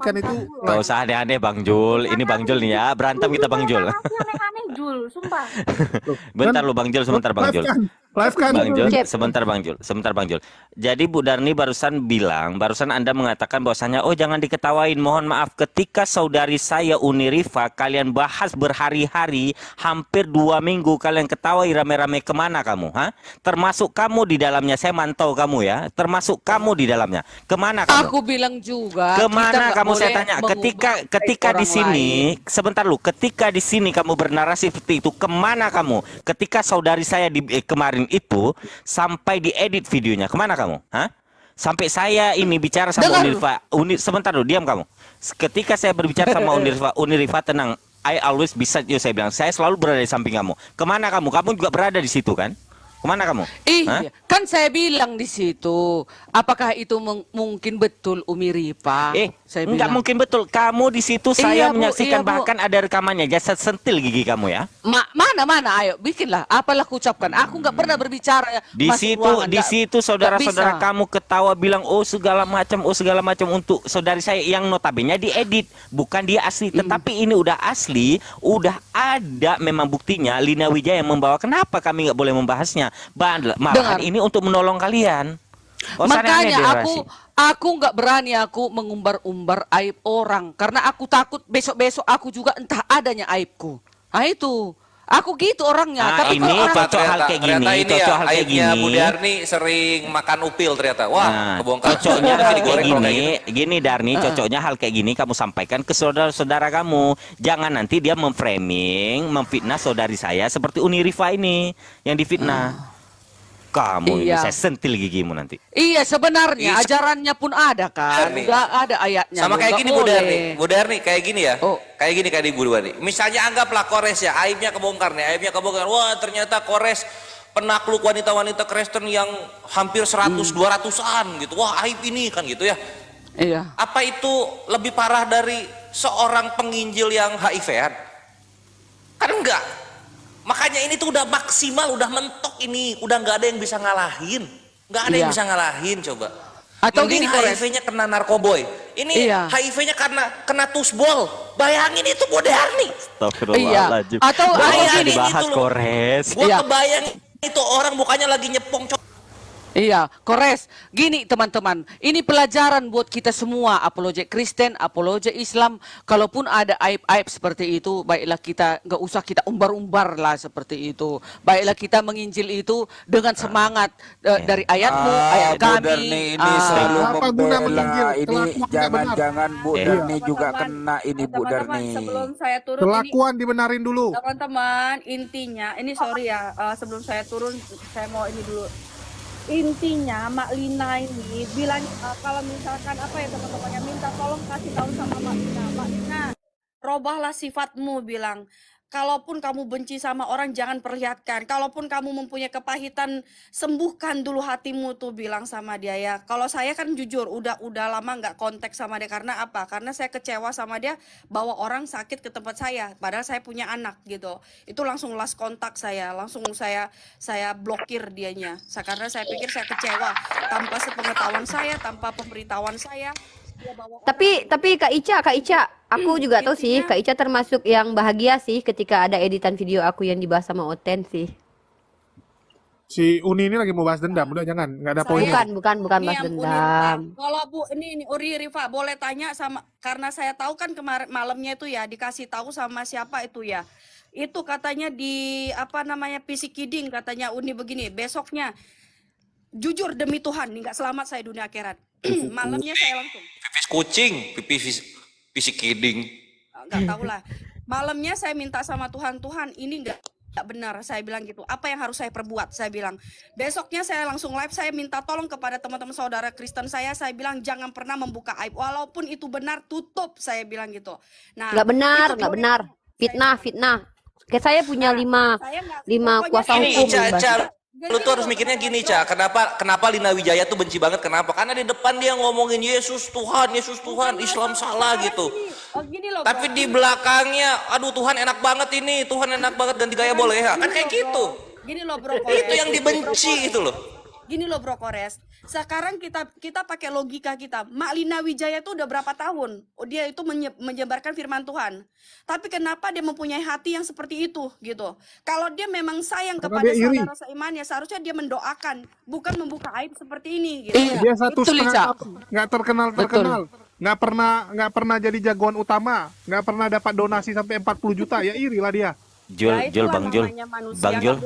kan itu enggak usah aneh-aneh Bang Jul. Ini Bang Jul nih ya, berantem kita Bang Jul. Aneh-aneh Jul, sumpah. (laughs) Bentar lu Bang Jul, sebentar Bang Jul. Kan. Live kan? Bang Jul, sebentar Bang Jul, sebentar Bang Jul. Jadi Bu Darni barusan bilang, barusan Anda mengatakan bahwasanya oh jangan diketawain, mohon maaf ketika saudari saya Uni Rifa kalian bahas berhari-hari hampir dua minggu kalian ketawai rame-rame kemana kamu, ha? Termasuk kamu di dalamnya, saya mantau kamu ya, termasuk kamu di dalamnya. Kemana kamu? Aku bilang juga. Kemana kamu saya tanya? Ketika ketika di sini, lain. sebentar lu, ketika di sini kamu bernarasi seperti itu, kemana kamu? Ketika saudari saya di eh, kemarin itu sampai diedit videonya. Kemana kamu? Hah? Sampai saya ini bicara sama Dengar. Unirva. Uni, sebentar dulu, diam kamu. Ketika saya berbicara sama (laughs) Unirva, Unirva tenang. I always bisa, yo saya bilang, saya selalu berada di samping kamu. Kemana kamu? Kamu juga berada di situ kan? Kemana kamu? Iya, kan saya bilang di situ. Apakah itu mungkin betul Umi Ripa? Eh, saya enggak bilang. mungkin betul. Kamu di situ iya, saya iya, menyaksikan iya, bahkan ada rekamannya. Jasa sentil gigi kamu ya. Ma mana mana ayo bikinlah. Apalah kuucapkan. Aku enggak hmm. pernah berbicara Di situ ruangan, di enggak, situ saudara-saudara kamu ketawa bilang oh segala macam oh segala macam untuk saudari saya yang notabene diedit, bukan dia asli. Mm. Tetapi ini udah asli, udah ada memang buktinya Lina Wijaya yang membawa. Kenapa kami nggak boleh membahasnya? Bahan, Malahan Dengar. ini untuk menolong kalian. Oh, Makanya aku aku nggak berani aku mengumbar-umbar aib orang karena aku takut besok-besok aku juga entah adanya aibku. Nah itu. Aku gitu orangnya. Ah, tapi ini cocok hal kayak gini, ini cocok ya, hal kayak gini. Bu Darni sering makan upil ternyata. Wah, nah, kebongkar. Cocoknya kayak gini, Gini, gitu. gini Darni, uh. cocoknya hal kayak gini kamu sampaikan ke saudara-saudara kamu. Jangan nanti dia memframing, memfitnah saudari saya seperti Uni Rifa ini yang difitnah. Uh kamu iya. ini saya sentil gigimu nanti. Iya sebenarnya Is... ajarannya pun ada kan, iya, Nih. ada ayatnya. Sama kayak gini Budarni. nih, nih kayak gini ya, oh. kayak gini kayak di Budar nih. Misalnya anggaplah Kores ya, aibnya kebongkar nih, aibnya kebongkar. Wah ternyata Kores penakluk wanita-wanita Kristen yang hampir 100 hmm. 200-an gitu. Wah, aib ini kan gitu ya. Iya. Apa itu lebih parah dari seorang penginjil yang HIV-an? Kan enggak. Makanya ini tuh udah maksimal, udah mentok ini, udah nggak ada yang bisa ngalahin, nggak ada iya. yang bisa ngalahin coba. Atau Mending HIV-nya kena narkoboy. Ini iya. HIV-nya karena kena tusbol. Bayangin itu Bodarni. Iya. Astagfirullahaladzim. Iya. Atau bayangin dibahas itu loh. Kores. Gua iya. kebayang itu orang bukannya lagi nyepong Iya, kores. Gini teman-teman, ini pelajaran buat kita semua, apologi Kristen, apologi Islam. Kalaupun ada aib-aib seperti itu, baiklah kita nggak usah kita umbar-umbar lah seperti itu. Baiklah kita menginjil itu dengan ah. semangat uh, dari ayatmu, ah, ayat kami. ini ah. selalu Apa guna menginjil? Ini jangan-jangan Bu eh. Darni juga kena ini Bu Darni. Sebelum saya turun, kelakuan ini, dibenarin dulu. Teman-teman, intinya ini sorry ya, uh, sebelum saya turun saya mau ini dulu intinya Mak Lina ini bilang uh, kalau misalkan apa ya teman-temannya minta tolong kasih tahu sama Mak Lina Mak Lina robahlah sifatmu bilang Kalaupun kamu benci sama orang jangan perlihatkan. Kalaupun kamu mempunyai kepahitan, sembuhkan dulu hatimu tuh bilang sama dia ya. Kalau saya kan jujur udah udah lama nggak kontak sama dia karena apa? Karena saya kecewa sama dia bawa orang sakit ke tempat saya padahal saya punya anak gitu. Itu langsung last kontak saya, langsung saya saya blokir dianya. Karena saya pikir saya kecewa tanpa sepengetahuan saya, tanpa pemberitahuan saya Iya, tapi tapi Kak Ica, Kak Ica, aku (clears throat) juga iya, tahu sih Kak Ica termasuk yang bahagia sih ketika ada editan video aku yang dibahas sama Oten sih. Si Uni ini lagi mau bahas dendam, udah jangan, nggak ada poin. Bukan, bukan, bukan bahas dendam. Uni, kalau Bu ini, ini Uri Riva boleh tanya sama karena saya tahu kan kemarin malamnya itu ya dikasih tahu sama siapa itu ya itu katanya di apa namanya PC Kiding katanya Uni begini besoknya jujur demi Tuhan nggak selamat saya dunia akhirat malamnya saya langsung pipis kucing pipis pipis kiding ah, nggak tahu lah malamnya saya minta sama Tuhan Tuhan ini nggak nggak benar saya bilang gitu apa yang harus saya perbuat saya bilang besoknya saya langsung live saya minta tolong kepada teman-teman saudara Kristen saya saya bilang jangan pernah membuka aib walaupun itu benar tutup saya bilang gitu nah nggak benar nggak benar fitnah fitnah Kayak saya punya nah, lima lima kuasa hukum. Gak lu tuh harus mikirnya gini cak, kenapa kenapa Lina Wijaya tuh benci banget kenapa karena di depan dia ngomongin Yesus Tuhan Yesus Tuhan Islam salah gitu oh, gini loh, tapi di belakangnya aduh Tuhan enak banget ini Tuhan enak banget ganti gaya boleh ya kan kayak gitu gini loh bro itu yang dibenci itu loh gini loh bro Kores sekarang kita kita pakai logika kita. Mak Lina Wijaya itu udah berapa tahun? Oh, dia itu menyebarkan firman Tuhan. Tapi kenapa dia mempunyai hati yang seperti itu gitu? Kalau dia memang sayang Karena kepada saudara ya seharusnya dia mendoakan, bukan membuka aib seperti ini gitu. Iya, dia satu setengah nggak terkenal terkenal. Betul nggak pernah nggak pernah jadi jagoan utama nggak pernah dapat donasi sampai 40 juta ya iri dia Jul, ya, Jul, Bang Jul, Bang Jul,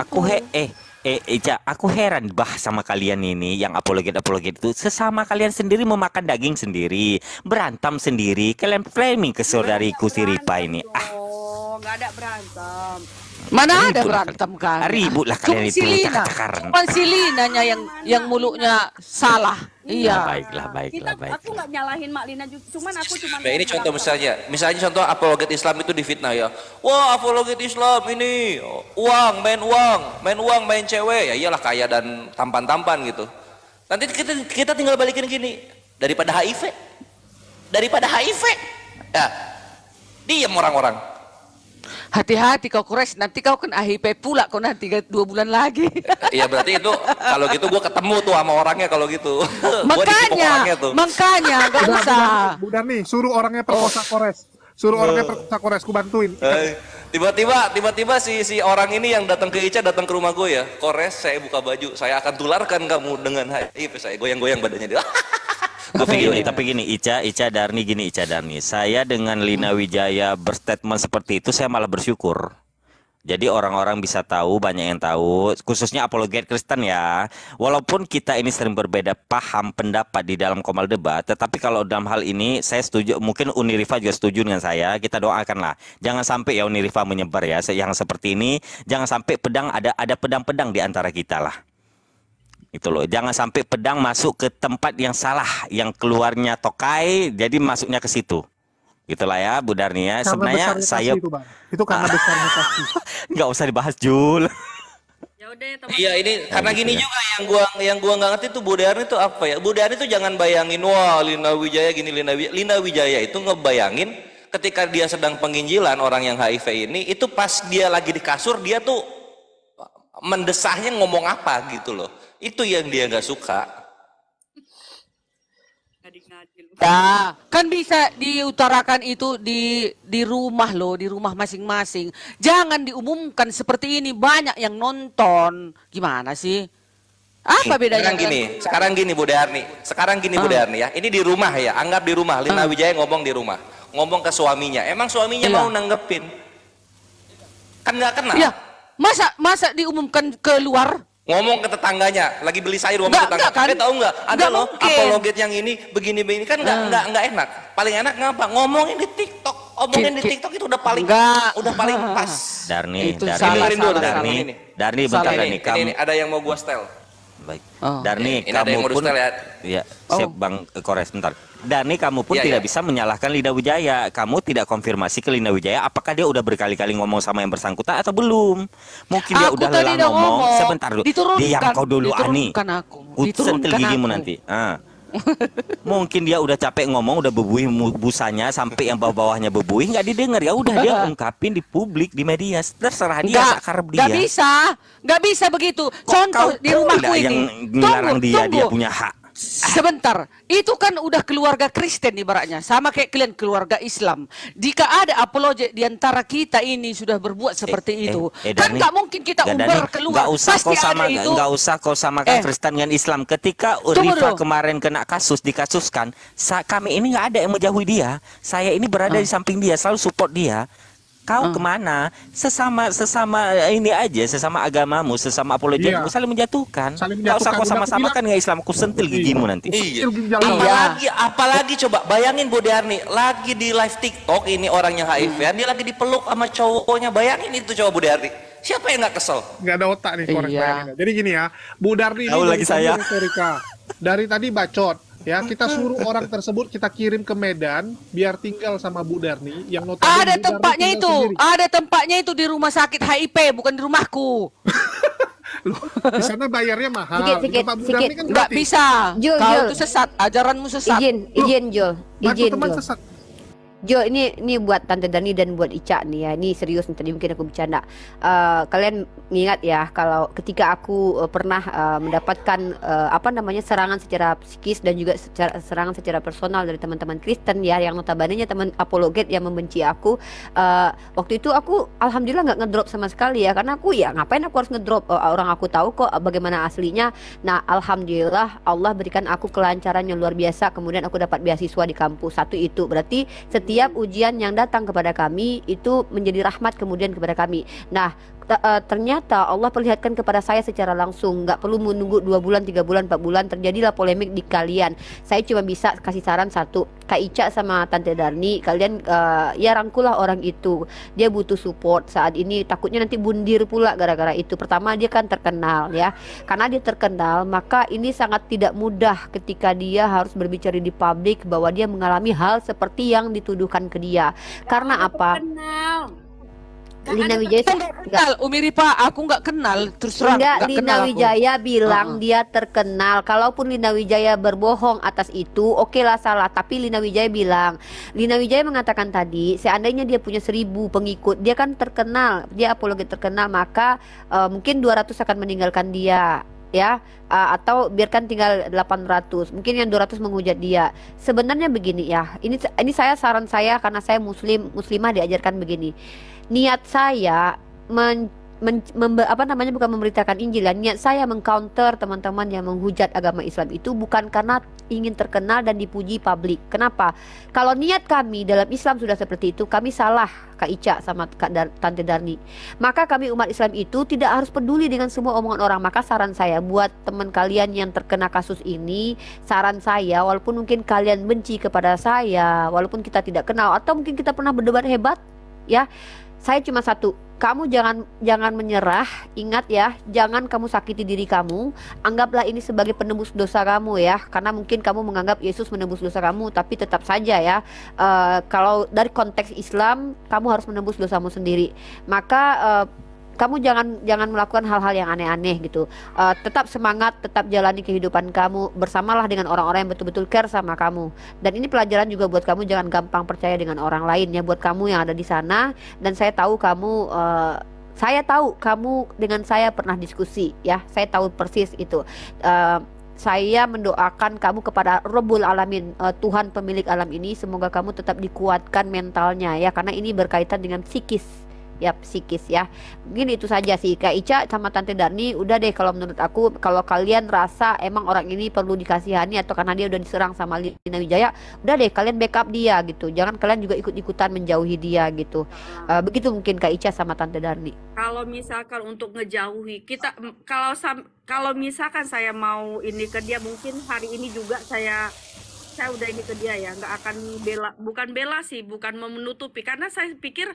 aku he, eh, eh, Ica, eh, aku heran bah sama kalian ini yang apologet apologet itu sesama kalian sendiri memakan daging sendiri, berantem sendiri, kalian flaming ke saudariku si Ripa ini. Ah, nggak ada berantem. Mana ada berantem kan? Ribut lah kalian Cuma si Lina. Cuma Silinanya yang yang mulutnya salah. Iya. Nah, baiklah, baiklah, baiklah. Aku nggak nyalahin Mak Lina, cuman aku cuma. Nah, ini contoh misalnya, misalnya contoh apologet Islam itu difitnah ya. Wah apologet Islam ini uang, main uang, main uang, main cewek. Ya iyalah kaya dan tampan-tampan gitu. Nanti kita kita tinggal balikin gini daripada HIV, daripada HIV. Ya, diam orang-orang hati-hati kau kores nanti kau kena HIV pula kau nanti kan? dua bulan lagi eh, iya berarti itu kalau gitu gue ketemu tuh sama orangnya kalau gitu (laughs) makanya tuh. makanya gak usah udah nih suruh orangnya perkosa kores oh. suruh orangnya eh. perkosa kores ku bantuin eh, tiba-tiba tiba-tiba si si orang ini yang datang ke Ica datang ke rumah gue ya kores saya buka baju saya akan tularkan kamu dengan HIV saya goyang-goyang badannya dia (laughs) Gue gini, iya. tapi gini, Ica, Ica Darni gini, Ica Darni. Saya dengan Lina hmm. Wijaya berstatement seperti itu, saya malah bersyukur. Jadi orang-orang bisa tahu, banyak yang tahu, khususnya apologet Kristen ya. Walaupun kita ini sering berbeda paham pendapat di dalam komal debat, tetapi kalau dalam hal ini saya setuju, mungkin Unirifa juga setuju dengan saya. Kita doakanlah, jangan sampai ya Unirifa menyebar ya, yang seperti ini, jangan sampai pedang ada ada pedang-pedang di antara kita lah. Itu loh. Jangan sampai pedang masuk ke tempat yang salah, yang keluarnya tokai, jadi masuknya ke situ. Itulah ya Bu Darni Karena ya. Sebenarnya saya itu, bang. itu karena (laughs) besarnya kaki. Enggak usah dibahas Jul. Ya udah ya, Iya ini ya, karena gini iya. juga yang gua yang gua nggak ngerti tuh Bu Darni itu apa ya? Bu Darni itu jangan bayangin wah Lina Wijaya gini Lina Wijaya. Lina Wijaya itu ngebayangin ketika dia sedang penginjilan orang yang HIV ini itu pas dia lagi di kasur dia tuh mendesahnya ngomong apa gitu loh itu yang dia nggak suka Ya, kan bisa diutarakan itu di di rumah loh, di rumah masing-masing. Jangan diumumkan seperti ini banyak yang nonton. Gimana sih? Apa bedanya? Sekarang gini, sekarang gini Bu Darni. Sekarang gini ah. Bu Darni ya. Ini di rumah ya, anggap di rumah. Lina ah. Wijaya ngomong di rumah. Ngomong ke suaminya. Emang suaminya iya. mau nanggepin? Kan nggak kenal. Iya. Masa masa diumumkan keluar? ngomong ke tetangganya lagi beli sayur ngomong ke tetangga kan? Eh, tahu nggak ada loh apologet yang ini begini begini kan nggak hmm. nggak nggak enak paling enak ngapa ngomongin di TikTok omongin di TikTok itu udah paling enggak udah paling (laughs) pas Darni itu Darni salah, Darni, salah, Darni, salah, Darni, Darni bentar Darni, ini, kamu, ini, ada yang mau gua setel Baik. Oh. Darni, ya, kamu pun ya. ya oh. Bang eh, Kores bentar. Darni kamu pun ya, tidak ya. bisa menyalahkan Linda Wijaya. Kamu tidak konfirmasi ke Linda Wijaya apakah dia udah berkali-kali ngomong sama yang bersangkutan atau belum. Mungkin dia udah lama ngomong. ngomong. Sebentar dulu. Diturunkan, Diam kau dulu Ani. Diturunkan aku. Diturunkan Utsen gigimu nanti. Ah. Mungkin dia udah capek ngomong, udah bebuih busanya sampai yang bawah-bawahnya bebuih nggak didengar ya udah dia (laughs) ungkapin di publik di media terserah dia gak, dia. Gak bisa, nggak bisa begitu. Kok Contoh di rumahku ini. Yang tunggu, dia tunggu. dia punya hak. Sebentar, itu kan udah keluarga Kristen ibaratnya, sama kayak kalian keluarga Islam. Jika ada apologet di antara kita ini sudah berbuat eh, seperti eh, itu, eh, eh, kan nggak mungkin kita umbar keluar. Gak usah Pasti kau sama, itu. Gak usah kau samakan eh. Kristen dengan Islam. Ketika Rifa kemarin kena kasus dikasuskan, kami ini nggak ada yang menjauhi dia. Saya ini berada hmm. di samping dia, selalu support dia kau uh. kemana sesama sesama eh, ini aja sesama agamamu sesama apologi yeah. saling menjatuhkan kalau menjatuhkan. usah kau sama-sama kan nggak Islam aku iya. sentil gigimu nanti iya. iya. apalagi apalagi coba bayangin Bu Darni lagi di live TikTok ini orangnya HIV hmm. dia lagi dipeluk sama cowoknya bayangin itu coba Bu Darni siapa yang nggak kesel nggak ada otak nih korek iya. Bayangin. jadi gini ya Bu Darni ini lagi saya dari tadi bacot ya kita suruh orang tersebut kita kirim ke Medan biar tinggal sama Bu Darni yang notabene ada Bu tempatnya itu sendiri. ada tempatnya itu di rumah sakit HIP bukan di rumahku (laughs) Loh, di sana bayarnya mahal. Sikit, sikit, Bapak Bu sikit. Darni kan nggak bisa. Jul, Kalau itu sesat, ajaranmu sesat. Izin, izin Jul. Izin, Jul. Teman sesat. Jo ini ini buat Tante Dani dan buat Ica nih ya. Ini serius nih tadi mungkin aku bercanda. Uh, kalian ingat ya kalau ketika aku uh, pernah uh, mendapatkan uh, apa namanya serangan secara psikis dan juga secara, serangan secara personal dari teman-teman Kristen ya yang notabanenya teman apologet yang membenci aku. Uh, waktu itu aku alhamdulillah nggak ngedrop sama sekali ya karena aku ya ngapain aku harus ngedrop uh, orang aku tahu kok bagaimana aslinya. Nah, alhamdulillah Allah berikan aku kelancaran yang luar biasa kemudian aku dapat beasiswa di kampus. Satu itu berarti setiap setiap ujian yang datang kepada kami itu menjadi rahmat kemudian kepada kami. Nah, Eh, ternyata Allah perlihatkan kepada saya secara langsung nggak perlu menunggu dua bulan tiga bulan empat bulan terjadilah polemik di kalian saya cuma bisa kasih saran satu Kak Ica sama Tante Darni kalian uh, ya rangkulah orang itu dia butuh support saat ini takutnya nanti bundir pula gara-gara itu pertama dia kan terkenal ya karena dia terkenal maka ini sangat tidak mudah ketika dia harus berbicara di publik bahwa dia mengalami hal seperti yang dituduhkan ke dia karena, apa terkenal Kan Lina Wijaya kenal Umi Ripa aku nggak kenal terus terang nggak Lina Wijaya aku. bilang uh-huh. dia terkenal kalaupun Lina Wijaya berbohong atas itu oke okay lah salah tapi Lina Wijaya bilang Lina Wijaya mengatakan tadi seandainya dia punya seribu pengikut dia kan terkenal dia apologet terkenal maka uh, mungkin 200 akan meninggalkan dia ya uh, atau biarkan tinggal 800 mungkin yang 200 menghujat dia sebenarnya begini ya ini ini saya saran saya karena saya muslim muslimah diajarkan begini niat saya men, men, apa namanya bukan memberitakan Injil ya. Niat saya mengcounter teman-teman yang menghujat agama Islam itu bukan karena ingin terkenal dan dipuji publik. Kenapa? Kalau niat kami dalam Islam sudah seperti itu, kami salah Kak Ica sama Kak Dar, Tante Darni. Maka kami umat Islam itu tidak harus peduli dengan semua omongan orang. Maka saran saya buat teman kalian yang terkena kasus ini, saran saya walaupun mungkin kalian benci kepada saya, walaupun kita tidak kenal atau mungkin kita pernah berdebat hebat ya saya cuma satu kamu jangan jangan menyerah ingat ya jangan kamu sakiti diri kamu anggaplah ini sebagai penebus dosa kamu ya karena mungkin kamu menganggap Yesus menebus dosa kamu tapi tetap saja ya uh, kalau dari konteks Islam kamu harus menebus dosamu sendiri maka uh, kamu jangan jangan melakukan hal-hal yang aneh-aneh gitu. Uh, tetap semangat, tetap jalani kehidupan kamu, bersamalah dengan orang-orang yang betul-betul care sama kamu. Dan ini pelajaran juga buat kamu jangan gampang percaya dengan orang lain ya buat kamu yang ada di sana dan saya tahu kamu uh, saya tahu kamu dengan saya pernah diskusi ya. Saya tahu persis itu. Uh, saya mendoakan kamu kepada Robul Alamin uh, Tuhan pemilik alam ini semoga kamu tetap dikuatkan mentalnya ya karena ini berkaitan dengan psikis ya psikis ya mungkin itu saja sih Kak Ica sama Tante Darni udah deh kalau menurut aku kalau kalian rasa emang orang ini perlu dikasihani atau karena dia udah diserang sama Lina Wijaya udah deh kalian backup dia gitu jangan kalian juga ikut-ikutan menjauhi dia gitu uh, begitu mungkin Kak Ica sama Tante Darni kalau misalkan untuk ngejauhi kita kalau kalau misalkan saya mau ini ke dia mungkin hari ini juga saya saya udah ini ke dia ya nggak akan bela bukan bela sih bukan menutupi karena saya pikir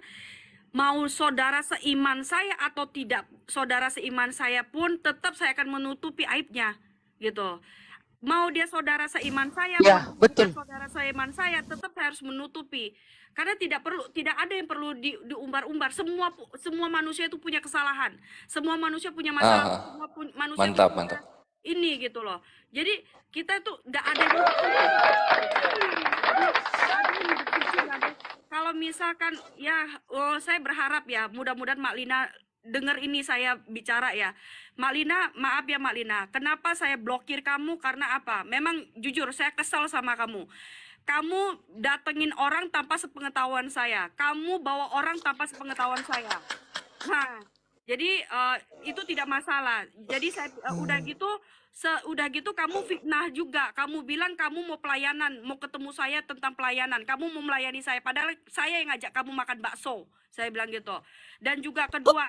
mau saudara seiman saya atau tidak saudara seiman saya pun tetap saya akan menutupi aibnya gitu mau dia saudara seiman saya ya, betul. saudara seiman saya tetap saya harus menutupi karena tidak perlu tidak ada yang perlu di, diumbar-umbar semua semua manusia itu punya kesalahan semua manusia punya masalah ah, semua pun, manusia mantap punya mantap ini gitu loh jadi kita itu nggak ada yang kalau misalkan ya oh, saya berharap ya mudah-mudahan Mak Lina dengar ini saya bicara ya. Mak Lina, maaf ya Mak Lina. Kenapa saya blokir kamu? Karena apa? Memang jujur saya kesel sama kamu. Kamu datengin orang tanpa sepengetahuan saya. Kamu bawa orang tanpa sepengetahuan saya. Nah. Jadi uh, itu tidak masalah. Jadi saya uh, hmm. udah gitu udah gitu kamu fitnah juga. Kamu bilang kamu mau pelayanan, mau ketemu saya tentang pelayanan. Kamu mau melayani saya padahal saya yang ngajak kamu makan bakso saya bilang gitu dan juga oh. kedua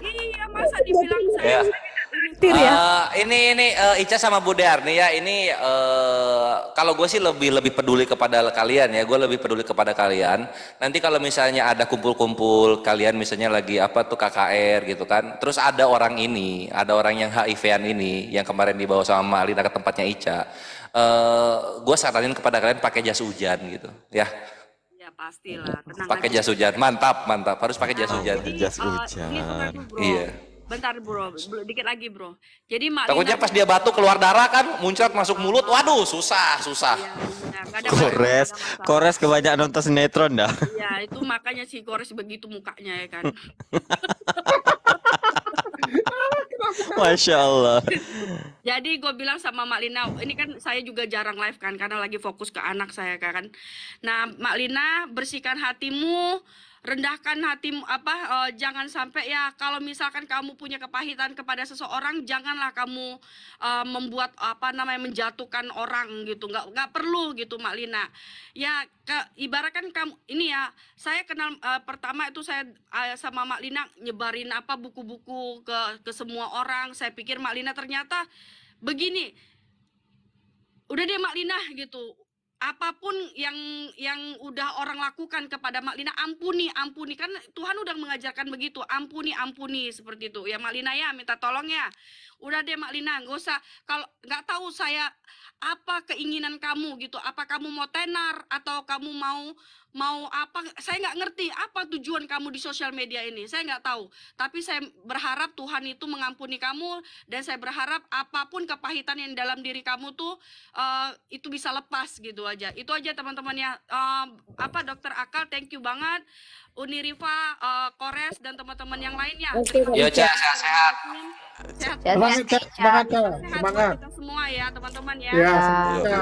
iya masa (laughs) dibilang saya, yeah. saya ya. Uh, ini ini uh, Ica sama Bu nih ya ini uh, kalau gue sih lebih lebih peduli kepada kalian ya gue lebih peduli kepada kalian nanti kalau misalnya ada kumpul-kumpul kalian misalnya lagi apa tuh KKR gitu kan terus ada orang ini ada orang yang HIV-an ini yang kemarin dibawa sama Malina ke tempatnya Ica uh, eh, gue saranin kepada kalian pakai jas hujan gitu ya pastilah. Iya. Tenang pakai jas hujan, mantap, mantap. Harus pakai jas hujan. oh, jas iya, hujan. Uh, Iya. Bentar bro, dikit lagi bro. Jadi Mak Takutnya pas dia batuk keluar darah kan, muncrat masuk mulut, waduh susah, susah. Iya, benar. Kores, kores kebanyakan nonton sinetron dah. Iya, itu makanya si kores begitu mukanya ya kan. (laughs) Masya Allah. Jadi gue bilang sama Mak Lina, ini kan saya juga jarang live kan, karena lagi fokus ke anak saya kan. Nah, Mak Lina, bersihkan hatimu, rendahkan hati apa uh, jangan sampai ya kalau misalkan kamu punya kepahitan kepada seseorang janganlah kamu uh, membuat apa namanya menjatuhkan orang gitu nggak nggak perlu gitu Mak Lina ya ke, ibaratkan kamu ini ya saya kenal uh, pertama itu saya uh, sama Mak Lina nyebarin apa buku-buku ke ke semua orang saya pikir Mak Lina ternyata begini udah deh Mak Lina gitu apapun yang yang udah orang lakukan kepada Maklina ampuni ampuni kan Tuhan udah mengajarkan begitu ampuni ampuni seperti itu ya Maklina ya minta tolong ya udah deh Maklina nggak usah kalau nggak tahu saya apa keinginan kamu gitu apa kamu mau tenar atau kamu mau mau apa saya nggak ngerti apa tujuan kamu di sosial media ini saya nggak tahu tapi saya berharap Tuhan itu mengampuni kamu dan saya berharap apapun kepahitan yang dalam diri kamu tuh uh, itu bisa lepas gitu aja itu aja teman-teman ya uh, apa dokter akal thank you banget Uniriva, uh, Kores dan teman-teman yang lainnya. Yo Cak, sehat-sehat. Sehat. Semangat, sehat. semangat, semangat. Kita semua ya, teman-teman ya. ya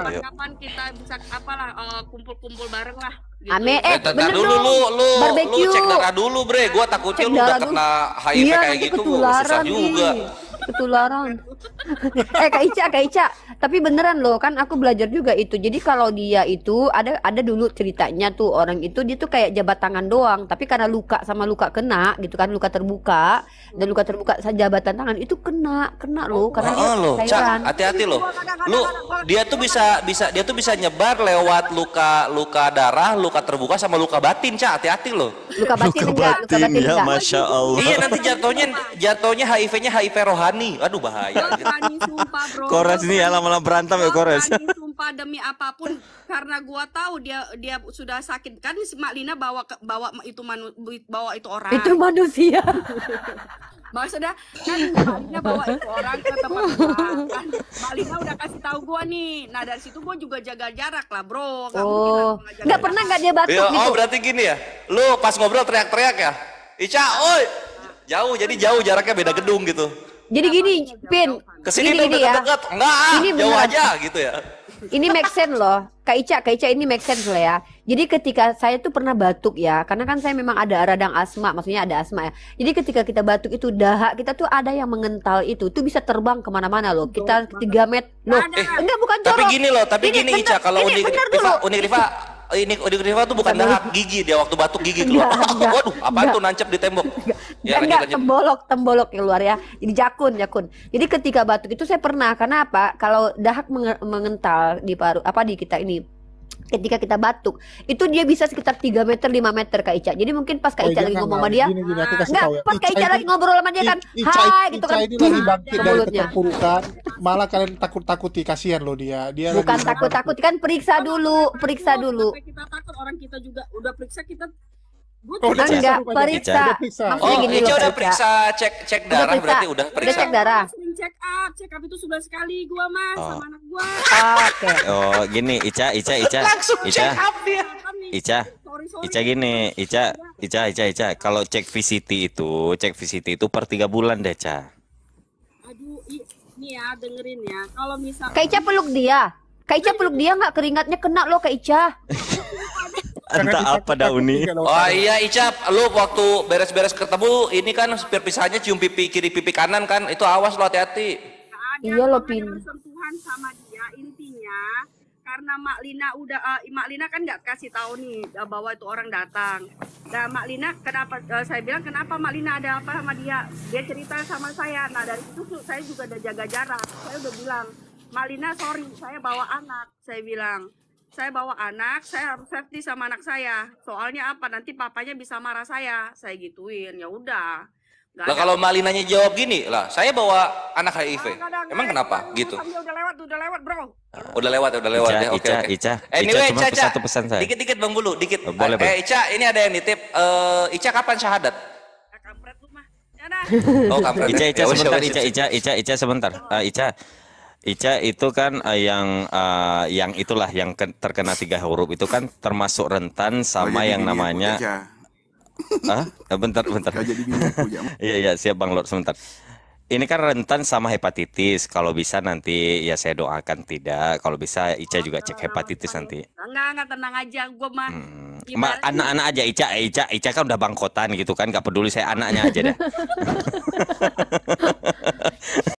Kapan-kapan kita bisa apalah eh, kumpul-kumpul uh, bareng lah. Gitu. Ame, eh, eh bener dulu, lu, lu, lu, cek darah dulu, bre. Gua takutnya lu udah kena HIV iya, kayak gitu, susah juga. Nih ketularan eh kak Ica kak Ica tapi beneran loh kan aku belajar juga itu jadi kalau dia itu ada ada dulu ceritanya tuh orang itu dia tuh kayak jabat tangan doang tapi karena luka sama luka kena gitu kan luka terbuka dan luka terbuka jabatan tangan itu kena kena loh oh, karena oh, dia loh hati-hati loh lu dia tuh bisa bisa dia tuh bisa nyebar lewat luka luka darah luka terbuka sama luka batin cak hati-hati loh luka batin luka enggak batin, luka batin ya, enggak masya Allah iya nanti jatuhnya jatuhnya HIV-nya HIV rohani Korani. Aduh bahaya. Korani sumpah bro. Kores nih ya lama-lama berantem ya Kores. Rohani sumpah demi apapun karena gua tahu dia dia sudah sakit kan Mak Lina bawa bawa itu manu, bawa itu orang. Itu manusia. Maksudnya kan Mak Lina bawa itu orang ke tempat Kan Mak Lina udah kasih tahu gua nih. Nah dari situ gua juga jaga jarak lah bro. Gak oh. Nggak pernah nggak dia batuk ya, gitu. Oh berarti gini ya. Lu pas ngobrol teriak-teriak ya. Ica, oi, jauh jadi jauh jaraknya beda gedung gitu jadi gini, Pin. Kan? Kesini gini, gini ya. Deket. Enggak, ini jauh bener. aja gitu ya. Ini make sense loh. Kak Ica, Kak Ica ini make sense loh ya. Jadi ketika saya tuh pernah batuk ya, karena kan saya memang ada radang asma, maksudnya ada asma ya. Jadi ketika kita batuk itu dahak, kita tuh ada yang mengental itu, itu bisa terbang kemana-mana loh. Kita tiga meter. Loh, eh, enggak bukan jorok. Tapi gini loh, tapi gini, gini Ica, kalau Unik Riva, Unik Riva, ini Odi Riva tuh bukan dahak gigi dia waktu batuk gigi keluar. Enggak, enggak, Waduh, apa tuh nancep di tembok? Enggak, ya, eh, enggak tembolok tembolok yang luar ya jadi jakun jakun jadi ketika batuk itu saya pernah karena apa kalau dahak mengental di paru apa di kita ini ketika kita batuk itu dia bisa sekitar 3 meter 5 meter Kak Ica jadi mungkin pas Kak oh, Ica iya lagi kan, ngomong sama dia enggak ya. pas Kak Ica lagi ngobrol sama dia kan hai gitu kan Ica ini lagi (laughs) bangkit dari keterpurukan malah kalian takut-takuti kasihan loh dia dia bukan takut-takuti kan periksa dulu periksa dulu kita takut orang kita juga udah periksa kita Oh, udah enggak periksa. periksa. Oh, gini Ica udah periksa cek cek darah udah periksa. berarti udah periksa. Udah cek iya, darah. Check up, check up itu sebulan sekali gua Mas oh. sama anak gua. Oh, Oke. Okay. Oh, gini Ica, Ica, Ica. Langsung Ica. check up dia. Ica. Ica gini, Ica, Ica, Ica, Ica. Kalau cek VCT itu, cek VCT itu per 3 bulan deh, Ca. Aduh, ini ya, dengerin ya. Kalau misal Kak Ica peluk dia. Kak Ica peluk dia enggak keringatnya kena loh Kak Ica. (laughs) Entah apa Dauni. Oh iya Icap, lu waktu beres-beres ketemu ini kan perpisahannya cium pipi kiri pipi kanan kan, itu awas lo hati-hati. Iya lo pin. Sentuhan sama dia intinya karena Mak Lina udah uh, Mak Lina kan nggak kasih tahu nih uh, bahwa itu orang datang. Nah Mak Lina kenapa uh, saya bilang kenapa Mak Lina ada apa sama dia? Dia cerita sama saya. Nah dari itu saya juga udah jaga jarak. Saya udah bilang Mak Lina sorry saya bawa anak. Saya bilang saya bawa anak, saya harus safety sama anak saya. Soalnya apa? Nanti papanya bisa marah saya. Saya gituin. Ya udah. Gak lah kalau Malinanya jawab gini, lah saya bawa anak HIV. Kadang -kadang Emang kenapa? gitu. Udah lewat, udah lewat, Bro. Ah, udah lewat, udah lewat Ica, ya. Oke, okay, Ica, Okay. Ica, anyway, eh, Ica, Ica, satu pesan saya. Dikit-dikit Bang Bulu, dikit. Oh, boleh, eh, Ica, ini ada yang nitip. Uh, Ica kapan syahadat? Ya, kampret lu mah. Ya, (laughs) oh, kampret. Ica, Ica, ya, sebentar, Ica, Ica, Ica, Ica, sebentar. Uh, Ica, Ica itu kan uh, yang uh, yang itulah yang ke, terkena tiga huruf itu kan termasuk rentan oh, sama oh, yang namanya (laughs) ah bentar bentar (laughs) iya iya siap bang Lord sebentar ini kan rentan sama hepatitis kalau bisa nanti ya saya doakan tidak kalau bisa Ica juga cek hepatitis nanti enggak enggak tenang aja gue mah hmm. Ma, anak-anak aja Ica Ica Ica kan udah bangkotan gitu kan gak peduli saya anaknya aja deh (laughs)